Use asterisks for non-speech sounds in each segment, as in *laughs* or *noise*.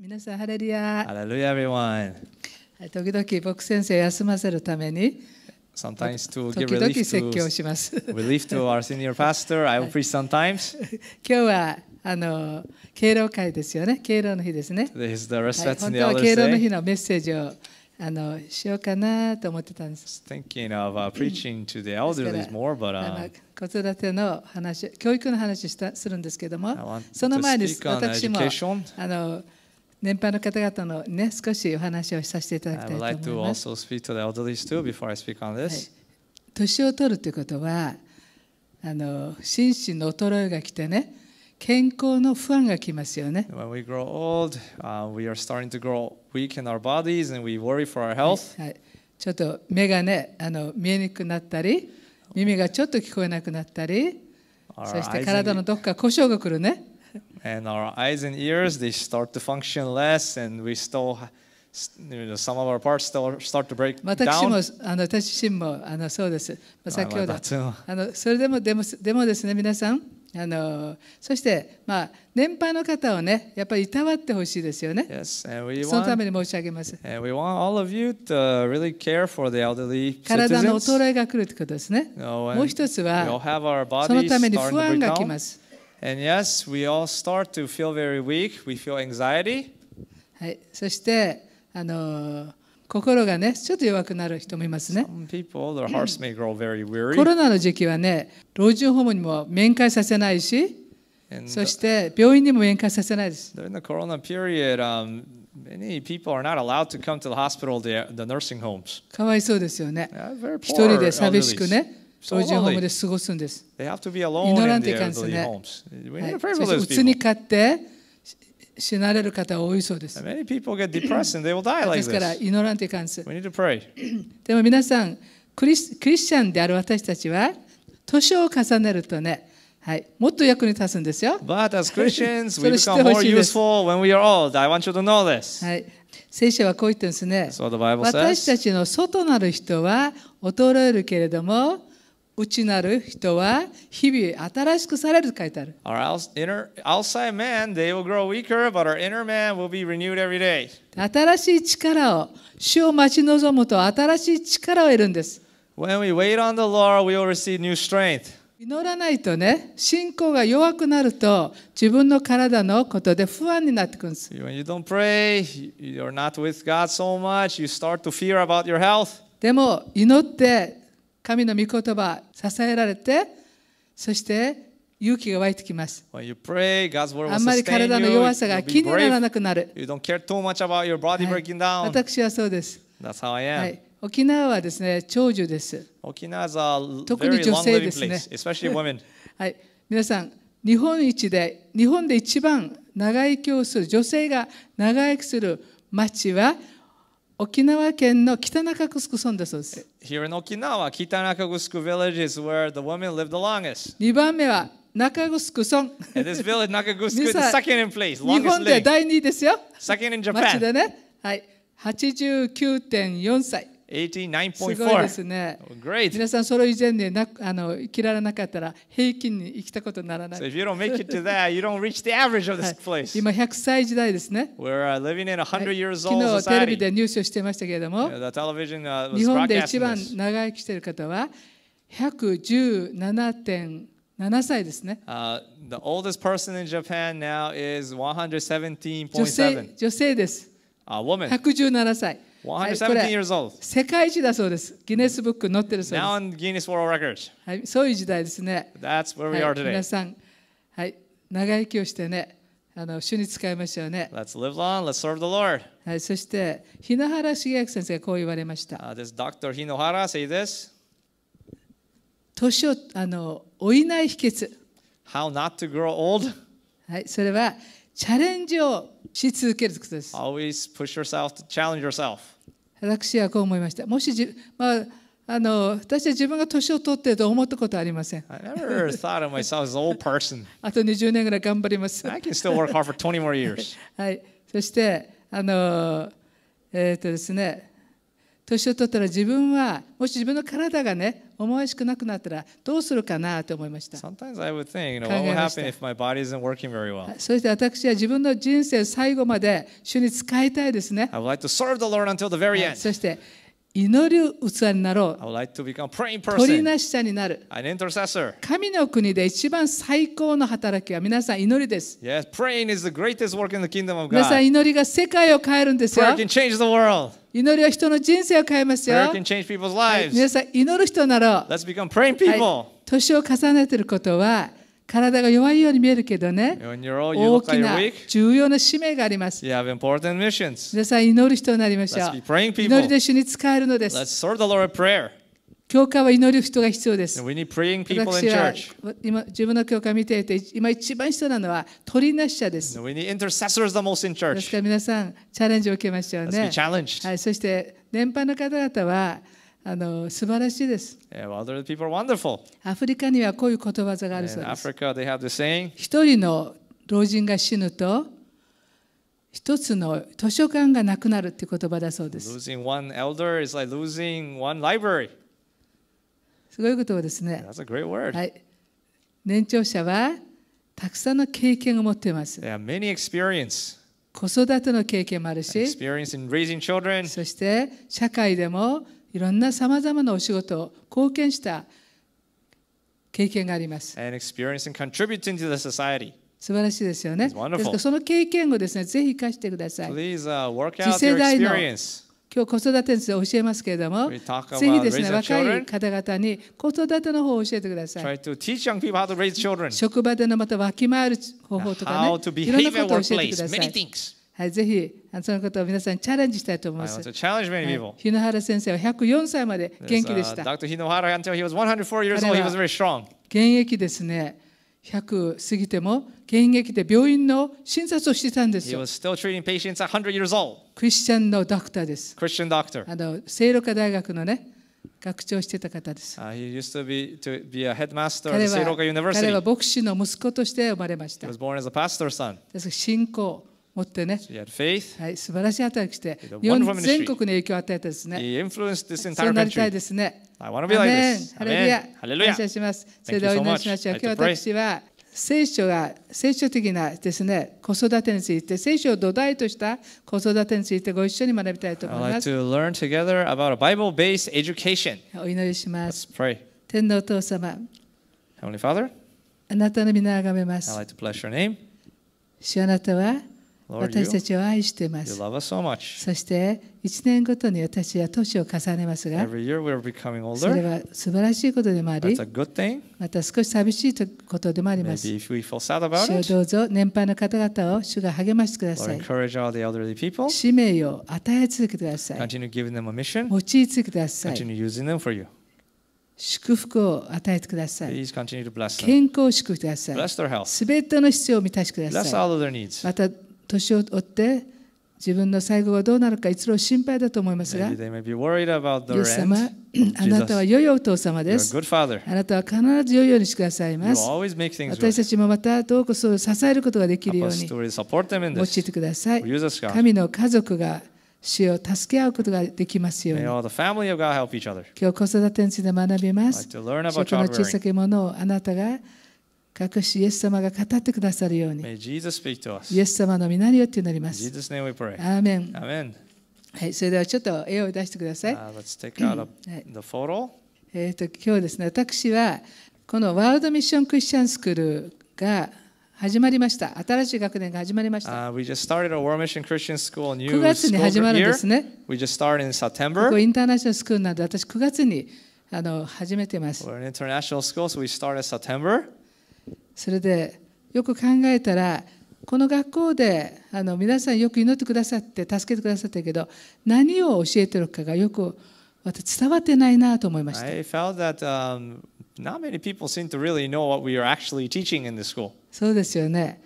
皆さん、ハレルヤ。ハレルヤ、everyone。時々、僕先生休ませるために、Sometimes to give relief to, relief to our senior pastor, I will preach sometimes. 今日はあの敬老会ですよね。敬老の日ですね。This is the はい、本当は敬老の日のメッセージをあのしようかなと思ってたんです。Thinking of、uh, preaching to the elderly more, but、uh, 子育ての話、教育の話したするんですけども、その前に私もあの。年配の方々のね少しお話をさせていただきたいと思います。年を取るということはあの心身の衰えが来てね健康の不安が来ますよね。o l d uh, bodies はい、ちょっと目がねあの見えにくくなったり耳がちょっと聞こえなくなったりそして体のどこか故障が来るね。*laughs* and our eyes and ears they start to function less and we still some of our parts still start to break 私もあの私自身もあのそうです。まあ、先ほどあのそれでもでもでもですね皆さんあのそしてまあ年配の方をねやっぱりいたわってほしいですよね。Yes, want, そのために申し上げます。体の衰えが来るということですね。No, もう一つはそのために不安がきます。And yes, we all start to feel very weak. We feel anxiety. はい、そしてあの心がねちょっと弱くなる人もいますね。Some people, their hearts may grow very weary. コロナの時期はね老人ホームにも面会させないし、そして病院にも面会させないです。During the corona period,、um, many people are not allowed to come to the hospital, the, the nursing homes. かわいそうですよね。Yeah, 一人で寂しくね。老人ホームで過ごすんです。祈らんといかんですね。はい、うつに勝って死なれる方多いそうです。ですから祈らんといかんです。でも皆さんクリス、クリスチャンである私たちは年を重ねるとね、はい、もっと役に立つんですよ。*laughs* それ知ってほしい i s はい聖書はこう言ってるんですね。So、私たちの外なる人は衰えるけれども、内なる人は日々新しくされると書いてある。Our inner, outside man, they will grow weaker, but our inner man will be renewed every day. 新しい力を、主を待ち望むと新しい力を得るんです。When we wait on the Lord, we will receive new strength. 祈らないとね、信仰が弱くなると、自分の体のことで不安になってくるんです。When you don't pray, you're not with God so much, you start to fear about your health. でも、祈って、神の御言葉、支えられて、そして勇気が湧いてきます。Pray, あんまり体の弱さが気にならなくなる。はい、私はそうです。はい、沖縄はですね、長寿です。沖縄は特に女性ですね。*laughs* はい、皆さん、日本一で、日本で一番長生きをする、女性が長生きする町は、沖縄県の北中城村だそうです。Here in Okinawa, 北中城 village is where the women live the longest. 2番目は中城村。This village, 中城 is the second in place, longest living. 日本で第2位ですよ。Second in Japan. 町でね。はい。89.4歳。89.4. すごいですね。Great. 皆さん、それ以前になあの切られなかったら平均に生きたことにならない。So if you don't make it to that, you don't reach the average of this place. 今、100歳時代ですね。We're、uh, living in a 100 years old society. 昨日、テレビでニュースをしてましたけれども、yeah, the television, uh, was 日本で一番長生きしている方は117.7歳ですね。Uh, the oldest person in Japan now is 117.7. 女性女性です。A woman. 117歳。1 7 0 years old. 世界一だそうです。ギネスブックに載ってるそうです。Now on Guinness World Records. はい、そういう時代ですね。That's where we are today. 皆さん、はい、長生きをしてね。あの主に使いましょうね。Let's live long, let's serve the Lord. はい、そして、日野原茂明先生がこう言われました。Uh, this Dr. 日野原 say this. 年をあの老いない秘訣。How not to grow old? はい、それはチャレンジをし続けることです。Always push y o u r 私はこう思いました。もしじ、まあ、あの私は自分が年を取っていると思ったことはありません。*laughs* あと20年ぐらい頑張ります。I *laughs* はい。そして、あの、えっ、とですね。年を取ったら自分はもし自分の体がね思わしくなくなったらどうするかなと思いました。そして私は自分の人生最後まで主に使いたいですね。そして、祈る器になろう。Like、取りなし者になる。神の国で一番最高の働きは皆さん祈りです。Yes, praying is the greatest work in the kingdom of God. 皆さん祈りが世界を変えるんですよ。Prayer can change the world. 祈りは人の人生を変えますよ。Prayer can change people's lives. 皆さん祈る人になろう。Let's become praying people. はい、年を重ねていることは体が弱いように見えるけどね、大きな重要な使命があります。皆さん、祈る人になりましょう。祈りで主に使えるのです。教会は祈る人が必要です。私は今自分の教会を見ていて、今一番必要なのは取りなし者です。ですから皆さん、チャレンジを受けましょうね。はい、そして、年配の方々は、あの素晴らしいです。アフリカにはこういうことわざがあるそうです。一人の老人が死ぬと、一つの図書館がなくなるという言葉だそうです。Losing one elder is like losing one library. すごい言葉ですね。はい、年長者はたくさんの経験を持っています。e x p e r i e n c e 子育ての経験もあるし、そして社会でも、いろんなさまざまなお仕事を貢献した経験があります。素晴らしいですよね。ですからその経験をですね、ぜひ生かしてください。Please, uh, 次世代の今日子育てについて教えますけれども、ぜひですね、若い方々に子育ての方を教えてください。職場でのまたわきまえる方法とかね、いろんなことを教えてください。はい、ぜひそのことを皆さんチャレンジしたいと思います。はい、日野原先生は104歳まで元気でした。現役ですね、100過ぎても現役で病院の診察をしてたんですよ。He was still treating patients at 100 years old. クリスチャンのドクターです。クリスチャンドクターあの聖路加大学のね、学長してた方です。Uh, he used to be, to be a headmaster at 聖路加 University. 彼は牧師の息子として生まれました。He was born as a pastor's son. ですから信仰。持ってね、はい、素晴らしい働きして、日本全国に影響を与えたですね。そうなりたいですね。I want ハレルヤ。ハレルヤ。感謝します。それではお祈りしましょう。今日私は聖書が聖書的なですね、子育てについて、聖書を土台とした子育てについてご一緒に学びたいと思います。Like、t o about a Bible-based お祈りします。天皇お父様。Heavenly Father. あなたの皆をあがめます。like to your name. 主あなたは私たちを愛しています。そして1年ごとに私は年を重ねますが、それは素晴らしいことでもあり、また少し寂しいことでもあります。主どうぞ年配の方々を主が励ましてください。使命を与え続けてください。用い続けてください。祝福を与えてください。健康を祝福ください。すべての必要を満たしてください。また年を追って自分の最後はどうなるかいつも心配だと思いますが、イエス様、あなたは良いお父様です。あなたは必ず良いようにしてくださいます。私たちもまたどうこそ支えることができるように用いてください。神の家族が主を助け合うことができますように。今日子育てについて学びます。食の小さきものをあなたが隠しイエス様が語ってくださるように。イエス様の皆によって祈ります。アーメン。はい、それではちょっと絵を出してください。*laughs* えっと、今日ですね、私はこのワールドミッションクリスチャンスクールが始まりました。新しい学年が始まりました。Uh, 9月に始まるんですね。We just started in September. ここインターナショナルスクールなんで私9月にあの始めてます。We're an international school, so we started September. それでよく考えたらこの学校であの皆さんよく祈ってくださって助けてくださったけど何を教えてるかがよく私伝わってないなと思いました。not many people seem to really know what we are actually teaching in t h school. そうですよね。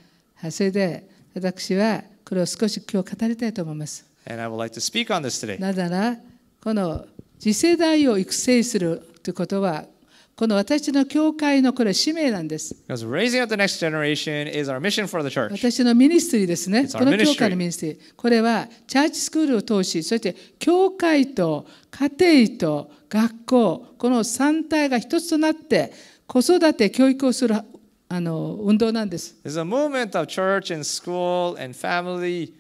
それで私はこれを少し今日語りたいと思います。なぜならこの次世代を育成するということはこの私の教会のこれ使命なんです。私のミニストリーですね。この教会のミニストリー。これはチャーチスクールを通し、そして教会と家庭と学校、この3体が一つとなって、子育て、教育をするあの運動なんです。There's a movement of church and school and family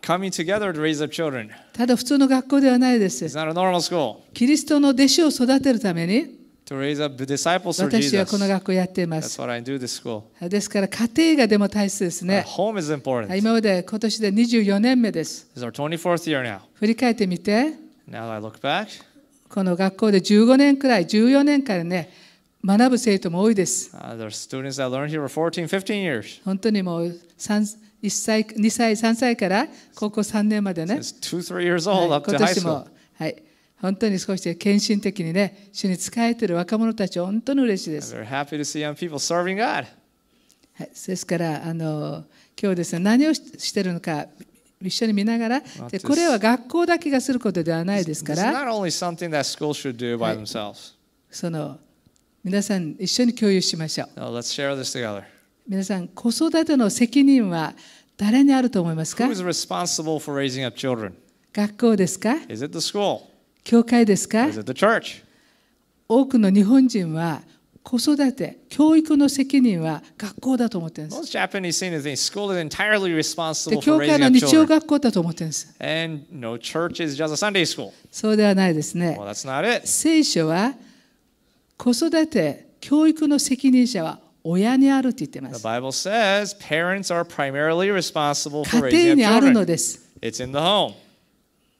coming together to raise up children. ただ普通の学校ではないです。It's not a normal school. キリストの弟子を育てるために to raise up disciples for e s 私はこの学校やっています。That's what I do this school. ですから家庭がでも大切ですね。Home is important. 今まで今年で24年目です。This is our 24th year now. 振り返ってみて。Now I look back. この学校で15年くらい、14年からね、学ぶ生徒も多いです。14, 本当にもう3、1歳、2歳、3歳から高校3年までね。今年も、はい、本当に少し献身的にね、主に仕えている若者たち、本当に嬉しいです。はい、ですから、あの今日ですね、何をしてるのか、一緒に見ながら、でこれは学校だけがすることではないですから、はい、その皆さん一緒に共有しましょう。皆さん、子育ての責任は誰にあると思いますか学校ですか教会ですか多くの日本人は子育て、教育の責任は学校だと思っています。で教会の日曜学校だと思っています。そうではないですね。Well, 聖書は子育て、教育の責任者は親にあると言ってます。The Bible says parents are primarily responsible for raising children. 家庭にあるのです。It's in the home.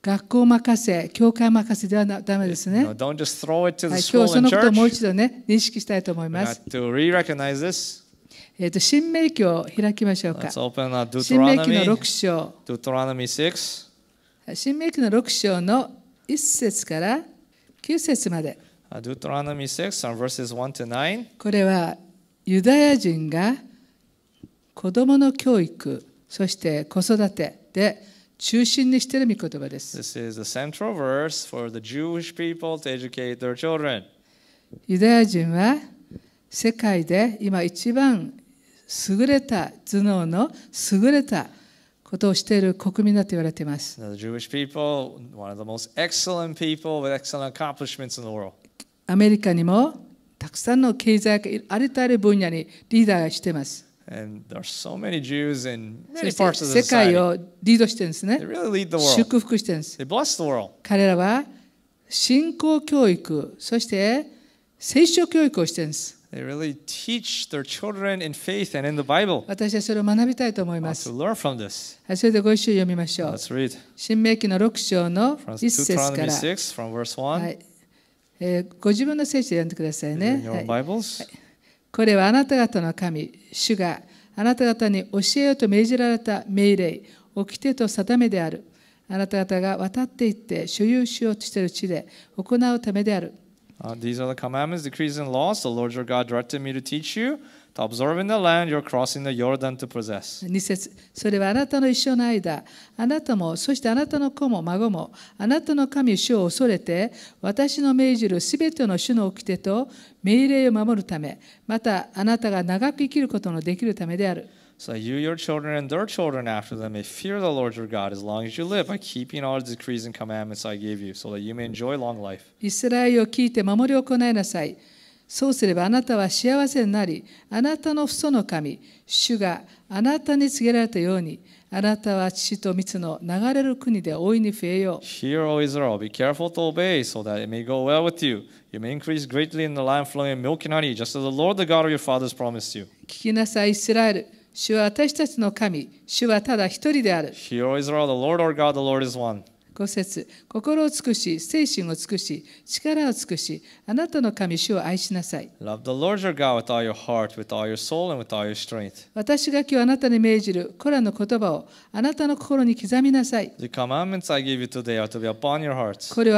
学校任せ、教会任せではだめですね。No, はい、今日そのことをもう一度ね、認識したいと思います。To えっと、新明記を開きましょうか。新明記の6章。6. 新明記の6章の1節から9節まで。6, verses 1 to 9. これは、ユダヤ人が子どもの教育そして子育てで中心にしてる御言葉です。ユダヤ人は世界で今一番優れた頭脳の優れたことをしている国民だと言われています。アメリカにも、たくさんの経済あれとあれ分野にリーダーしてます。And there are so many Jews in many parts of the society. 世界をリードしてるんですね。They really lead the world. 祝福してるんです。They bless the world. 彼らは信仰教育、そして聖書教育をしてるんです。They really teach their children in faith and in the Bible. 私はそれを学びたいと思います。Learn from this. それでご一緒に読みましょう。Let's read. 新明記の6章の1節から。From 2 From verse 1. はいえご自分の聖地で読んでくださいね。はい、これはあなた方の神、主があなた方に教えようと命じられた命令、掟と定めである。あなた方が渡っていって所有しようとしている地で行うためである。Uh, these are the commandments, decrees, and laws the Lord your God directed me to teach you. to absorb in the land you're crossing the Jordan to possess. 2節それはあなたの一生の間、あなたも、そしてあなたの子も孫も、あなたの神主を恐れて、私の命じるすべての主の掟と命令を守るため、またあなたが長く生きることのできるためである。So you, your children, and their children after them may fear the Lord your God as long as you live by keeping all the decrees and commandments I gave you, so that you may enjoy long life. イスラエルを聞いて守り行いなさい。そうすればあなたは幸せになり、あなたの父祖の神、主があなたに告げられたように、あなたは父と蜜の流れる国で大いに増えよう。Hear, O Israel, be careful to obey, so that it may go well with you. You may increase greatly in the land flowing in milk and honey, just as the Lord the God of your fathers promised you. 聞きなさい、イスラエル。主は私たちの神、主はただ一人である。Hear, O Israel, the Lord our God, the Lord is one. 5節心を尽くし、精神を尽くし、力を尽くし、あなたの神主を愛しなさい。私が今日あなたに命じるコラの言葉をあなたの心に刻みなさい。これを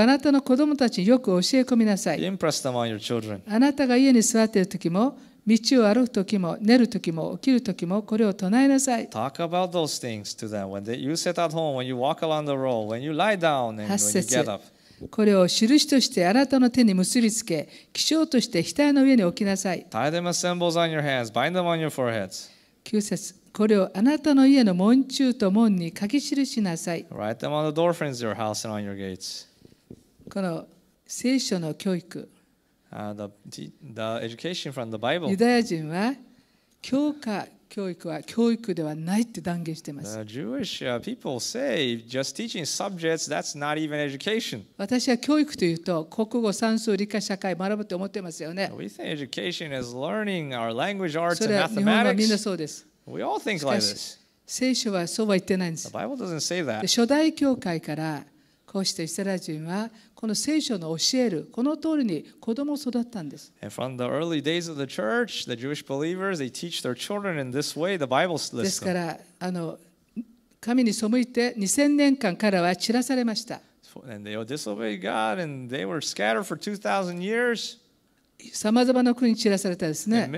あなたの子供たちによく教え込みなさい。あなたが家に座っている時も、道を歩く時も寝る時も起きる時もこれを唱えなさい。Talk about those things to them. When they, you sit at home, when you walk along the road, when you lie down, and when you get up. これを印としてあなたの手に結びつけ、気象として額の上に置きなさい。Tie them as symbols on your hands, bind them on your foreheads. 9節これをあなたの家の門中と門に書き記しなさい。Write them on the door frames of your house and on your gates. この聖書の教育。the, e d u c a t i o n from the Bible. ユダヤ人は教科教育は教育ではないって断言しています。Jewish people say just teaching subjects that's not even education. 私は教育というと国語、算数、理科、社会学ぶって思ってますよね。We think education is learning our language, arts, and mathematics. それは日本みんなそうです。We all think like this. 聖書はそうは言ってないんです。The Bible doesn't say that. 初代教会からこうしてイスラエ人はこの聖書の教えるこの通りに子供を育ったんです。ですから、神に背いて2 0年間からは散らされました。さまざまな国散らされたですね。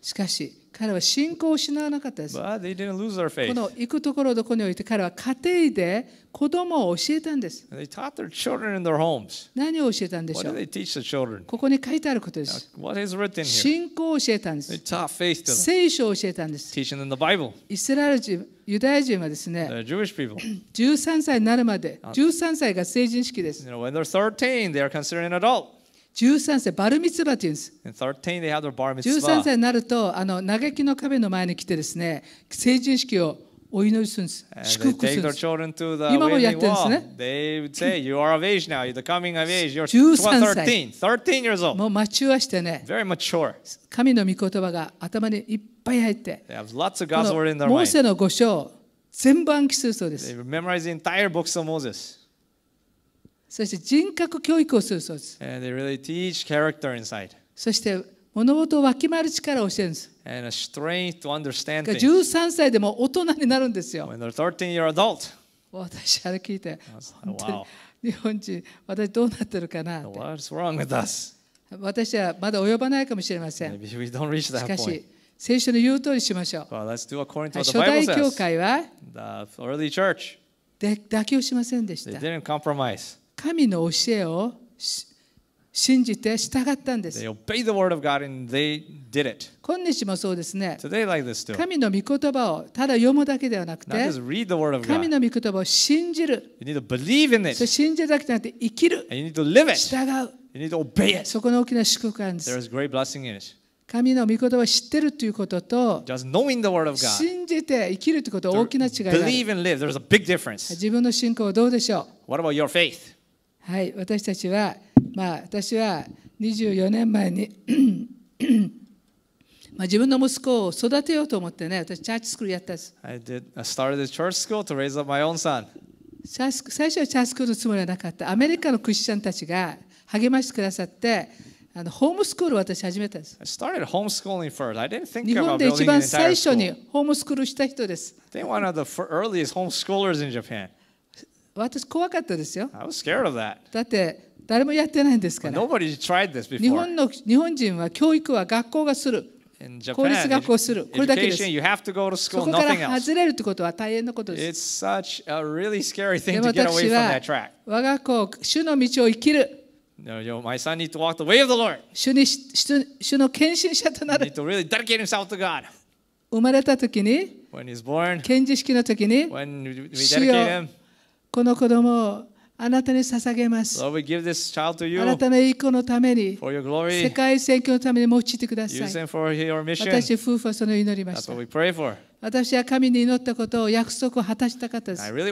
しかし、彼は信仰を失わなかったです。この行くところどこにおいて彼は家庭で子供を教えたんです。何を教えたんでしょうここに書いてあることです。信仰を教えたんです。聖書を教えたんです。イスラエル人、ユダヤ人はですね、13 *coughs* 歳になるまで、13歳が成人式です。13歳、バルミツバというんです。13歳になると、あの嘆きの壁の前に来てですね、成人式をお祈りするんです。祝福するんです。今もやってるんですね。Say, now, 13歳。もうマチュアしてね。神の御言葉が頭にいっぱい入って。モーセの5章、全部暗記するそうです。そして人格教育をするそうです。And they really teach character inside. そして物事をわきまえる力を教えるんです。And a strength to understand things. 13歳でも大人になるんですよ。When they're 13, you're adult. 私、あれ聞いて、本当に日本人、私どうなってるかな What's wrong with us? 私はまだ及ばないかもしれません。Maybe we don't reach that point. しかし、聖書の言う通りしましょう。Well, let's do according to what the Bible says. 初代教会は the early church. で妥協しませんでした。They didn't compromise. 神の教えを信じて従ったんです。今日もそうですね。神の御言葉をただ読むだけではなくて、神の御言葉を信じる。信じるだけじゃなくて生きる。従う。そこの大きな祝福なんです。神の御言葉を知ってるということと、信じて生きるということは大きな違いがある。自分の信仰はどうでしょう What about your faith? はい、私たちは、まあ、私は24年前に *clears throat* まあ自分の息子を育てようと思ってね、私、チャーチスクールやったんです。I did, I 最初はチャーチスクールのつもりはなかった。アメリカのクリスチャンたちが励ましてくださって、あのホームスクールを私始めたんです。日本で一番最初にホームスクールした人です。They one of the e a i e s t homeschoolers in j a p a 私怖かったですよ。I was scared of that. だって誰もやってないんですから。Nobody tried this before. 日本の日本人は教育は学校がする。Japan, 公立学校する。これだけです。School, そこから外れるということは大変なことです。Really、で私は我が子を主の道を生きる。My son needs to walk the way of the Lord. 主に主主の献身者となる。Need to really dedicate himself to God. 生まれた時に、when he's born, 献身式の時に、when we dedicate him, この子供をあなたに捧げます。Lord, you, あなたの栄光のために、glory, 世界選挙のために用いてください。私夫婦はその祈りました。私は神に祈ったことを約束を果たしたかったです。Really、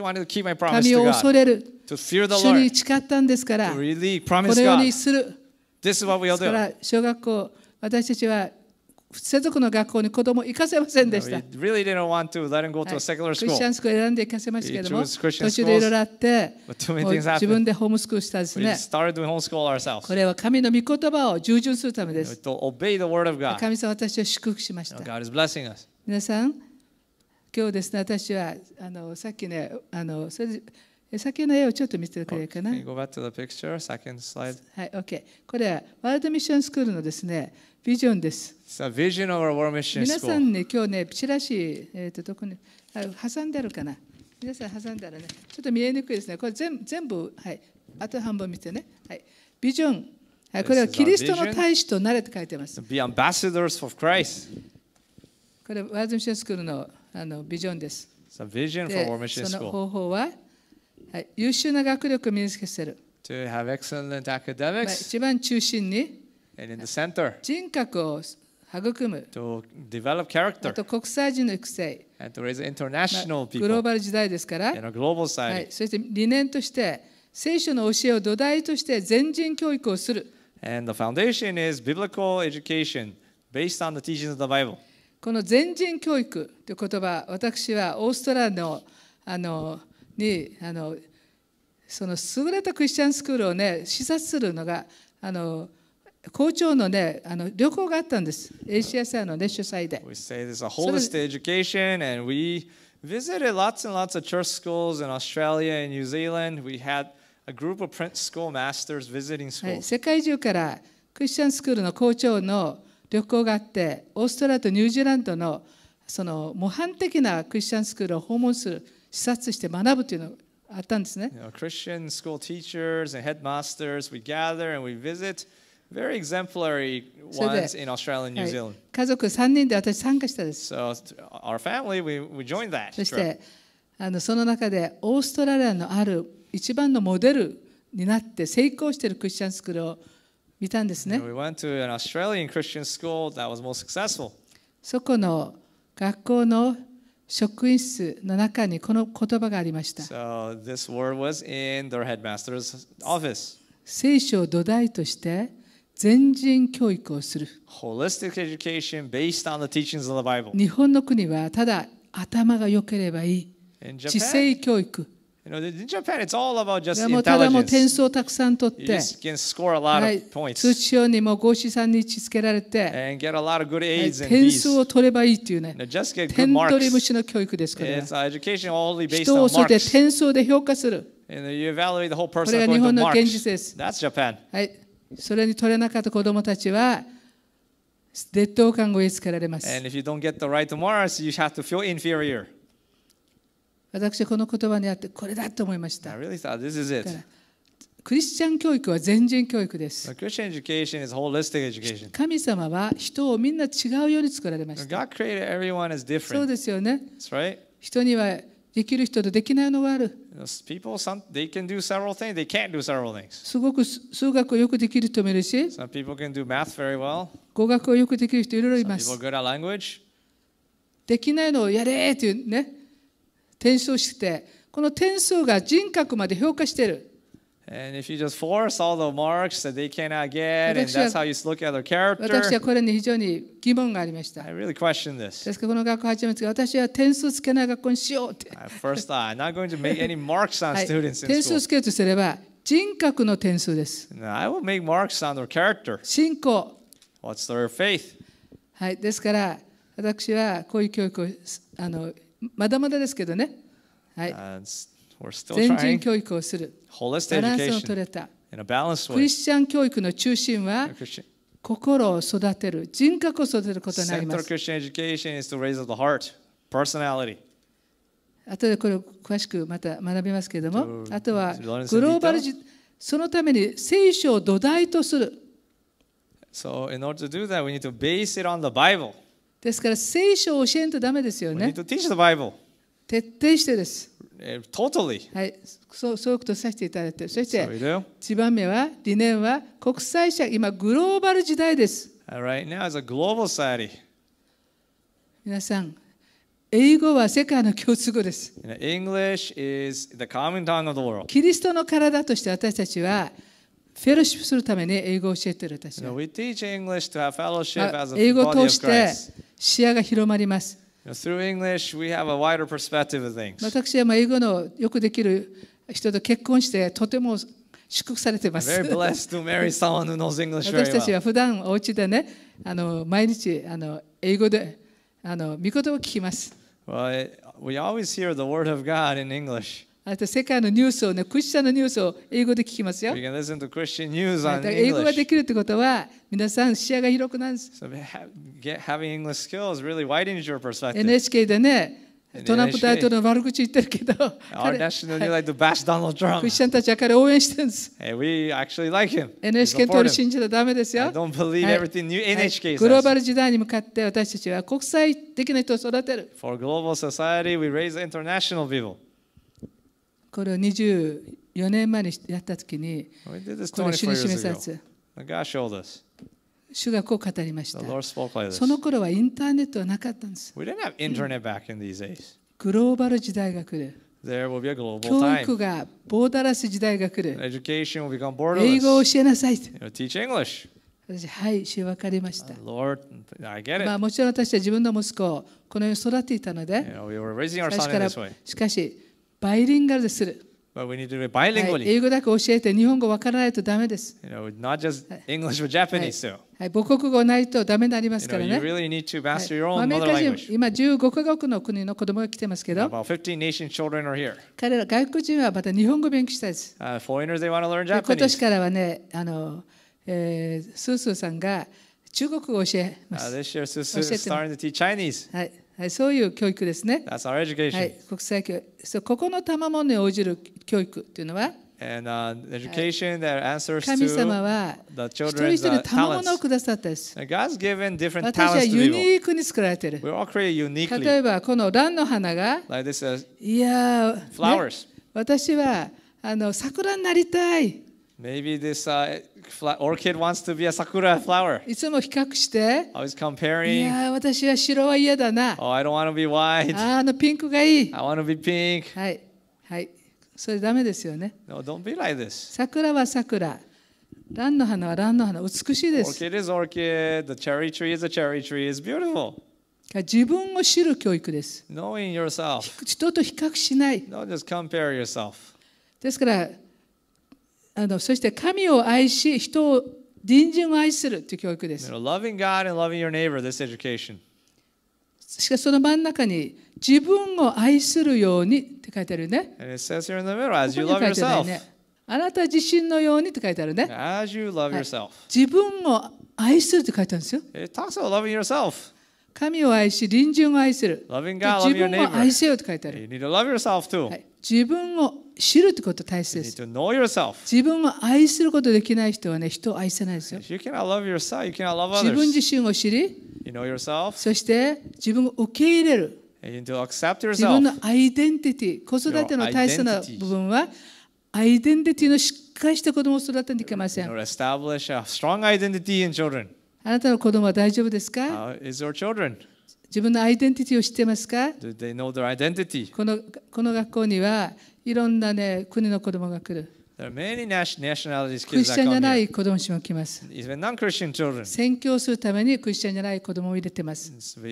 神を恐れる。God, 主に誓ったんですから、really、このようにする。ですから、小学校、私たちは世俗の学校に子供行かせませんでした。r e a l o クリスチャンスクール選んで行かせましたけども、途中でいろいろあって、自分でホームスクールしたんですね。これは神の御言葉を従順するためです。神様私を祝福しました。皆さん、今日ですね、私はあのさっきね、あのそれ先の絵をちょっと見てくれるかな。はい、OK。これはワールドミッションスクールのですね、ビジョンです。皆さんね、今日ね、チラシ、えー、と特にに挟んであるかな。皆さん挟んだらね、ちょっと見えにくいですね。これ全全部、はい、あと半分見てね。はい、ビジョン、はい、これはキリストの大使となれと書いてます。Be ambassadors of Christ. これ、ワーズミションスクールのあのビジョンです。vision for War Mission School. その方法は、はい、優秀な学力を身につけせる。To have excellent academics. 一番中心に。And in the center. 人格を育む。To develop character. あと国際人の育成。And to raise international people. グローバル時代ですから。In a global society. はい。そして理念として、聖書の教えを土台として全人教育をする。And the foundation is biblical education based on the teachings of the Bible. この全人教育という言葉、私はオーストラリアのあのにあのその優れたクリスチャンスクールをね視察するのがあの校長のね、あの旅行があったんです。ACSR のね、主催で。We say this is a holistic education and we visited lots and lots of church schools in Australia and New Zealand. We had a group of print school masters visiting schools. はい、世界中からクリスチャンスクールの校長の旅行があって、オーストラリアとニュージーランドのその模範的なクリスチャンスクールを訪問する、視察して学ぶというのあったんですね。You know, Christian school teachers and headmasters, we gather and we visit. Very exemplary o n あのその中でオーストラリアのある一番のモデルになって成功しているクリスチャンスクールを見たんですね。そこの学校の職員室の中にこの言葉がありました。聖書を土台として、全人教育をする。Holistic education based on the teachings of the Bible. 日本の国はただ頭が良ければいい。知性教育。y in Japan, it's all about just もただもう点数をたくさん取って、はい、通知表にも合資さんにつけられて、点数を取ればいいというね、点取り虫の教育ですから、人をそうて点数で評価する。これが日本の現実です。That's Japan. はいそれに取れなかった子供たちは劣等感をつけられます。And if you don't get the right m r you have to feel inferior. 私はこの言葉にあってこれだと思いました。I really thought this is it. クリスチャン教育は全人教育です。神様は人をみんな違うように作られました。そうですよね。人にはできる人とできないのがある。People, some, they can do several things. They can't do several things. すごく数学をよくできる人もいるし、Some people can do math very well. 語学をよくできる人いろいろい Some ま people す。are good at language. できないのをやれーっていうね、転送して、この点数が人格まで評価している。And if you just force all the marks that they cannot get, and that's how you look at their character, 私はこれに非常に疑問がありました。I really question this. ですからこの学校始めて、私は点数つけない学校にしようって。First, I'm not going to make any marks on students in school. 点数つけるとすれば、人格の点数です。I will make marks on their character. 信仰。What's their faith? はい、ですから、私はこういう教育を、あのまだまだですけどね。はい。Uh, 全人教育をする。バランスの取れた。クリスチャン教育の中心は心を育てる、人格を育てることになります。あとでこれを詳しくまた学びますけれども、あとはグローバルそのために聖書を土台とする。So in order to do that, we need to base it on the Bible. ですから聖書を教えんとダメですよね。We need to teach the Bible. 徹底してです。totally. はい、そうそうことさせていただいて、そして一番目は、理念は国際社、今、グローバル時代です。Right、now a global society. 皆さん、英語は世界の共通語です。English is the common tongue of the world. キリストの体として私たちは、フェロシップするために英語を教えている私は。英語を通して視野が広まります。Through English, we have a wider perspective of things. 私はまあ英語のよくできる人と結婚してとても祝福されています。Very blessed to marry someone who knows English very well. 私たちは普段お家でね、あの毎日あの英語であの御言葉を聞きます。Well, we always hear the word of God in English. あた世界のニュースをね、クリスチャンのニュースを英語で聞きますよ。英語ができるってことは、皆さん視野が広くなるんです。So、NHK でね、トランプ大統領の悪口言ってるけど、クリスチャンたちは彼を応援してるんです。Hey, like、NHK のとおり信じたらダメですよ。グローバル時代に向かって私たちは国際的な人を育てる。For global society, we raise international people. これを24年前にやった時に、これ主に示され主がこう語りました。その頃はインターネットはなかったんです。グローバル時代が来る。教育がボーダラス時代が来る。英語を教えなさい。私、はい、しわかりました。まあ、もちろん私は自分の息子をこのように育てていたので、しかし、バイリンガルでする。But we need to be bilingual.、はい、英語だけ教えて日本語わからないとダメです。You know, not just English but Japanese、はい、too. はい、母国語ないとダメになりますからね。You know, you really need to master your own mother language. 今15カ国の国の子供が来てますけど、about 15 nation children are here. 彼ら外国人はまた日本語勉強したいです。Uh, foreigners, they want to learn Japanese. 今年からはね、あの、えー、スースーさんが中国語を教えます。Uh, this year, Susu is starting to teach Chinese. はい。はい、そういう教育ですね。That's our education. はい、国際教育。ここの賜物に応じる教育ていうのは And, uh, that answers 神様は一い一人賜物をくださったです。God's given different 私はユニークに作られている。We all create uniquely. 例えばこの蘭の花が、like、this, uh, いや、ね、私はあの桜になりたい。Maybe this uh, orchid wants to be a sakura flower. いつも比較して。I was comparing. いや、私は白は嫌だな。Oh, I don't want to be white. あのピンクがいい。I want to be pink. はい。はい。それダメですよね。No, don't be like this. 桜は桜。蘭の花は蘭の花。美しいです。Orchid is orchid. The cherry tree is a cherry tree. It's beautiful. 自分を知る教育です。Knowing yourself. 人と比較しない。Don't just compare yourself. ですから、あのそして神を愛し、人を隣人を愛するという教育です。Loving God and loving your neighbor, this education. しかしその真ん中に自分を愛するようにって書いてあるね。And it says here in the middle, as you love yourself. あなた自身のようにって書いてあるね。As you love yourself. 自分を愛するって書いてあるんですよ。It talks about loving yourself. 神を愛し、隣人を愛する。Loving God, 自分を愛せよって書いてある。You need to love yourself too.、はい自分を知るってこと大切です。自分を愛することできない人はね、人を愛せないですよ。Yourself, 自分自身を知り、you know そして自分を受け入れる。自分のアイデンティティ、子育ての大切な部分は、アイデンティティのしっかりした子供を育てていけません。You know, あなたの子供は大丈夫ですか自分のアイデンティティを知ってますかこのこの学校にはいろんな、ね、国の子供が来る。クリスチャンじゃない子供たも来ます。宣教するためにクリスチャンじゃない子供を入れてます。ほとんど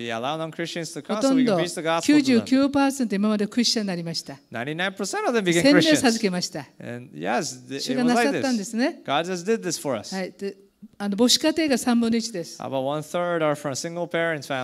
99%今までクリスチャンになりました。洗礼授けました。主がなさったんですね。はい、あの母子家庭が3分の1です。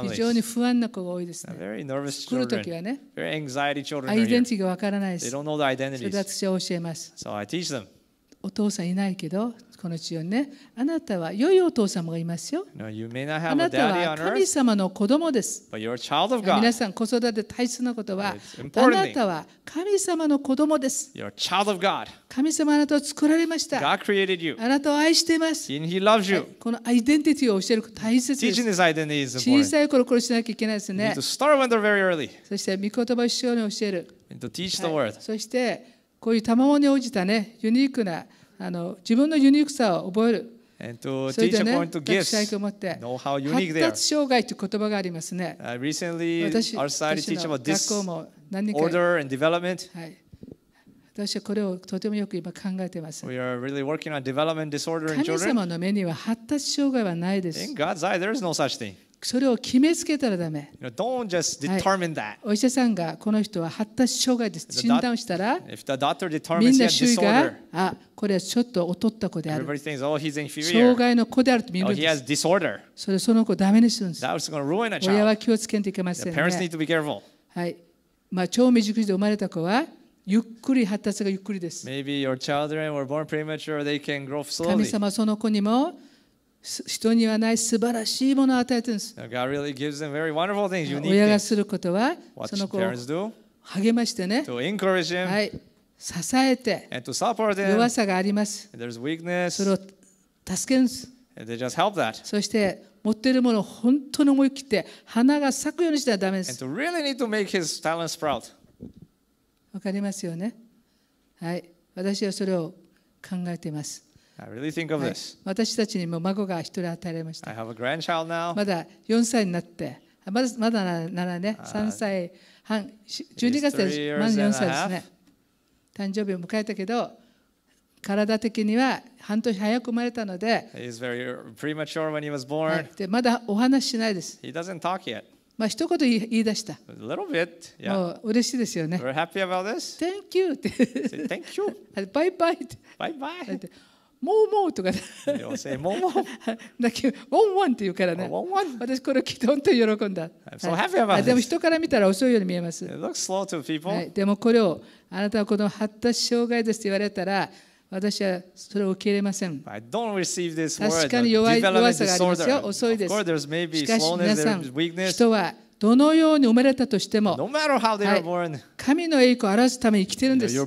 非常に不安な子が多いですね。ね来るときはね、アイデンティティがわからないです。それは私は教えます。So I teach t h お父さんいないけど、この地上にね、あなたは良いお父様がいますよ。No, あなたは神様の子供です。皆さん、子育て大切なことは、あなたは神様の子供です。神様あなたを作られました。あなたを愛しています。はい、このアイデンティティを教えること大切です。小さい頃これしなきゃいけないですね。そして、御言葉を一緒に教える。そして、こういう卵に応じたねユニークなあの自分のユニークさを覚える。t たそれ私は思って発達障害という言葉がありますね。Uh, recently, 私私の学校も何人か、はい、私はこれをとてもよく今考えています。We are really、working on development disorder in children. 神様の目には発達障害はないです。In God's eye, there is no such thing. それを決めつけたらダメ。You know, はい、お医者さんがこの人は発達障害です診断したら、みんな周囲が、あ、これはちょっと劣った子である。Thinks, oh, 障害の子であると見るんです。Oh, それその子ダメにするんです。親は気をつけんといけません、ね。はい。まあ、超未熟児で生まれた子は、ゆっくり発達がゆっくりです。神様その子にも、人にはない素晴らしいものを与えてるんです。親がすることは、その子を励ましてね。はい、支えて、弱さがあります。それを助けるんです。そして、持っているものを本当に思い切って、花が咲くようにしたらダメです。わかりますよね。はい、私はそれを考えています。I really think of this. 私たちにも孫が一人与えられました。I have a grandchild now. まだ四歳になって、まだまだならね、三歳半、12月で満4歳ですね。誕生日を迎えたけど、体的には半年早く生まれたので、はい、でまだお話ししないです。He doesn't talk yet. まあ一言言い出した。A little bit, yeah. もう嬉しいですよね。We're happy about this. Thank you! Thank you! バイバイバもうもうとか、ね。もうもう。だけど、ワンワンって言うからね。ワンワン。私これ聞いて本当に喜んだ。So、はい、でも人から見たら遅いように見えます。はい、でもこれを、あなたはこの発達障害ですって言われたら、私はそれを受け入れません。確かに弱い弱さがありますよ。遅いです。しかし皆さん、人はどのように生まれたとしても、no born, はい、神の栄光を表すために生きてるんです。そ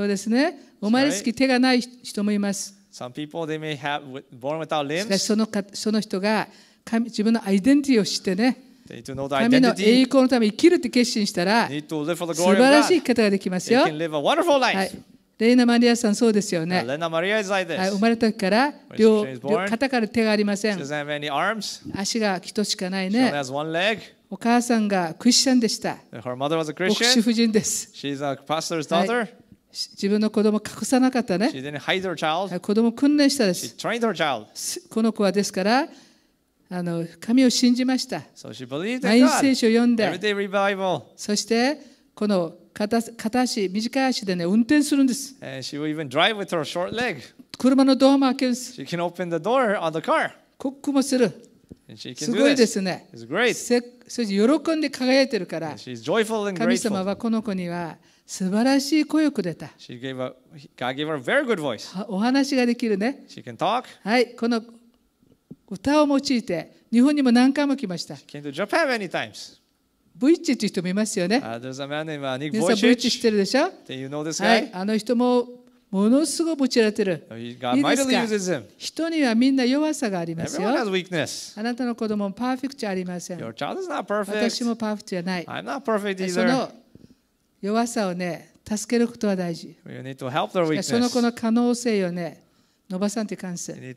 うですね。生まれつき手がない人もいます。e t y n i t i しかしそのかその人が神自分のアイデンティティを知ってね、神の栄光のため生きるって決心したら、素晴らしい方ができますよ。はい、レイナ・マリアさん、そうですよね。はい、生まれた時から両肩から手がありません。足が一しかないね。お母さんがクリスチャンでした。牧師夫人です。はい自分の子供を隠さなかったね。子供を訓練したです。この子はですから、あの神を信じました。毎日聖書を読んで、そしてこの片片足、短い足でね、運転するんです。車のドアも開けるんです。コックもする。すごいですね。そして喜んで輝いてるから、神様はこの子には、素晴らしい声をくれた。お話ができるね。She can talk. はい、この歌を用いて、日本にも何回も来ました。She came to Japan many times. ブイッチという人もいますよね。Uh, there's a man named Nick 皆さんブイッチ知ってるでしょ Do you know this guy? はい、あの人もものすごく散られてる。いいですか人にはみんな弱さがありますよ。あなたの子供もパーフェクトじゃありません。私もパーフェクトじゃない。その弱さをね、助けることは大事。その子の可能性をね、伸ばさんといかんせ。そして、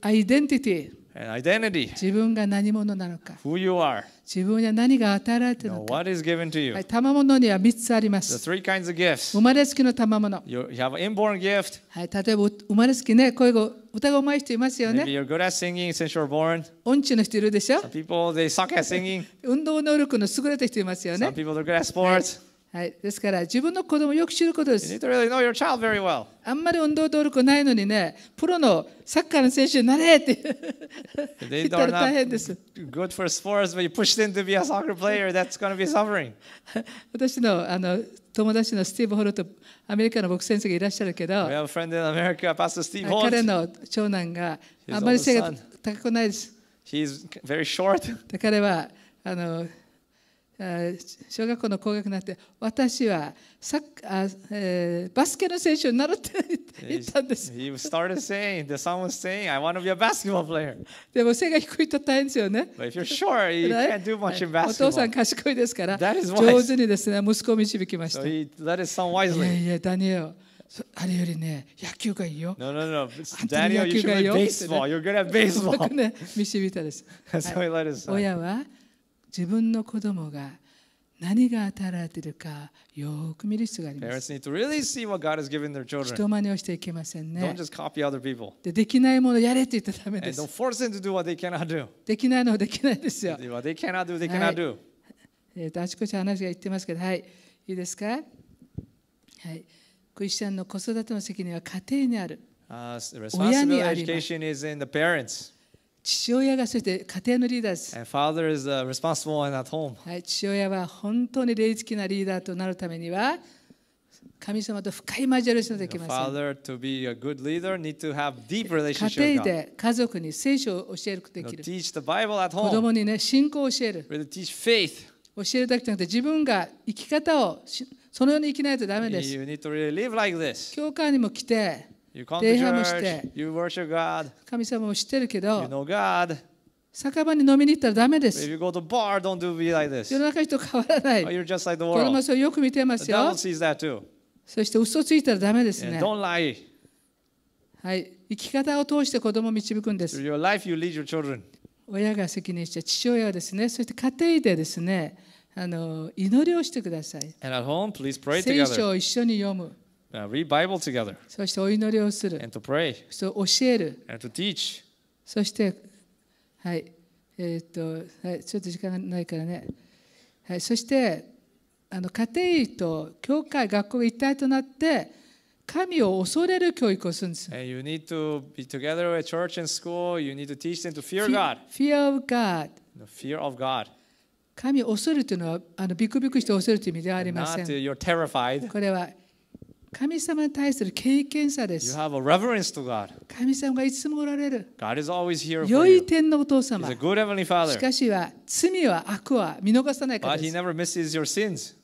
アイデンティティ。自分が何者なのか。自分には何が与えられているのか。賜物には3つあります。生まれつきの賜物。はい、例えば生まれつきね、声が歌がうまい人いますよね。音痴の人いるでしょ。運動能力の優れた人いますよね。はい、ですから自分の子供をよく知ることです。e あんまり運動能力ないのにね、プロのサッカーの選手になれって *laughs* 言ったら大変です。Good for sports, but you push them to be a soccer player, that's going to be suffering. *laughs* 私のあの友達のスティーブ・ホルト、アメリカの僕先生がいらっしゃるけど、America, 彼の長男があんまり背が高くないです。*laughs* 彼はあの小学校の高学になって私はサッカー、えー、バスケの選手になるって言ったんです。Saying, saying, でも背が低いと大変ですよね。Sure, お父さん賢いですから上手にです、ね、息子を導きました。So、he, いやいや、ダニエル。あれよりね、野球がいいよ。No, no, no. ダニエル、野球がいいよ。ね、You're good at baseball. 僕 *laughs* ね、導いたです。*laughs* 親は、so 自分の子供が何が与えられているかよく見る必要があります。人真似をしていけませんね。でできないものやれって言ったらダメです。できないのはできないですよ。*laughs* はい、えー、とあちこち話が言ってますけど、はい、いいですか、はい、クリスチャンの子育ての責任は家庭にある。Uh, 親にあります。父親がそして家庭のリーダーです。Is, uh, responsible and at home. はい、父親は本当に礼きなリーダーとなるためには神様と深い交わりをしなきゃいけません。Leader, 家庭で家族に聖書を教えることができる。子供に、ね、信仰を教える。教えるだけじゃなくて自分が生き方をそのように生きないとダメです。Really like、教会にも来て。礼拝もして神様も知ってるけど酒場に飲みに行ったらダメです。Bar, do like、世の中人変わらない。子供たちをよく見てますよ。そして嘘ついたらダメですね。はい。生き方を通して子供を導くんです。Life, 親が責任して、父親はですね、そして家庭でですね、あの祈りをしてください。Home, 聖書を一緒に読む。read Bible together. そしてお祈りをする。And to pray. そして教える。And to teach. そして、はい、えっ、ー、と、はい、ちょっと時間がないからね。はい、そして、あの家庭と教会、学校が一体となって、神を恐れる教育をするんです。You need to be together at church and school. You need to teach them to fear God. Fear of God. The fear of God. 神を恐れるというのはあのビクビクして恐れるという意味ではありません。これは神様に対する経験者です。You have a reverence to God. 神様がいつもおられる。God is always here for you. 良い天のお父様。He's a good heavenly father. しかしは罪は悪は見逃さないからです。But he never misses your sins.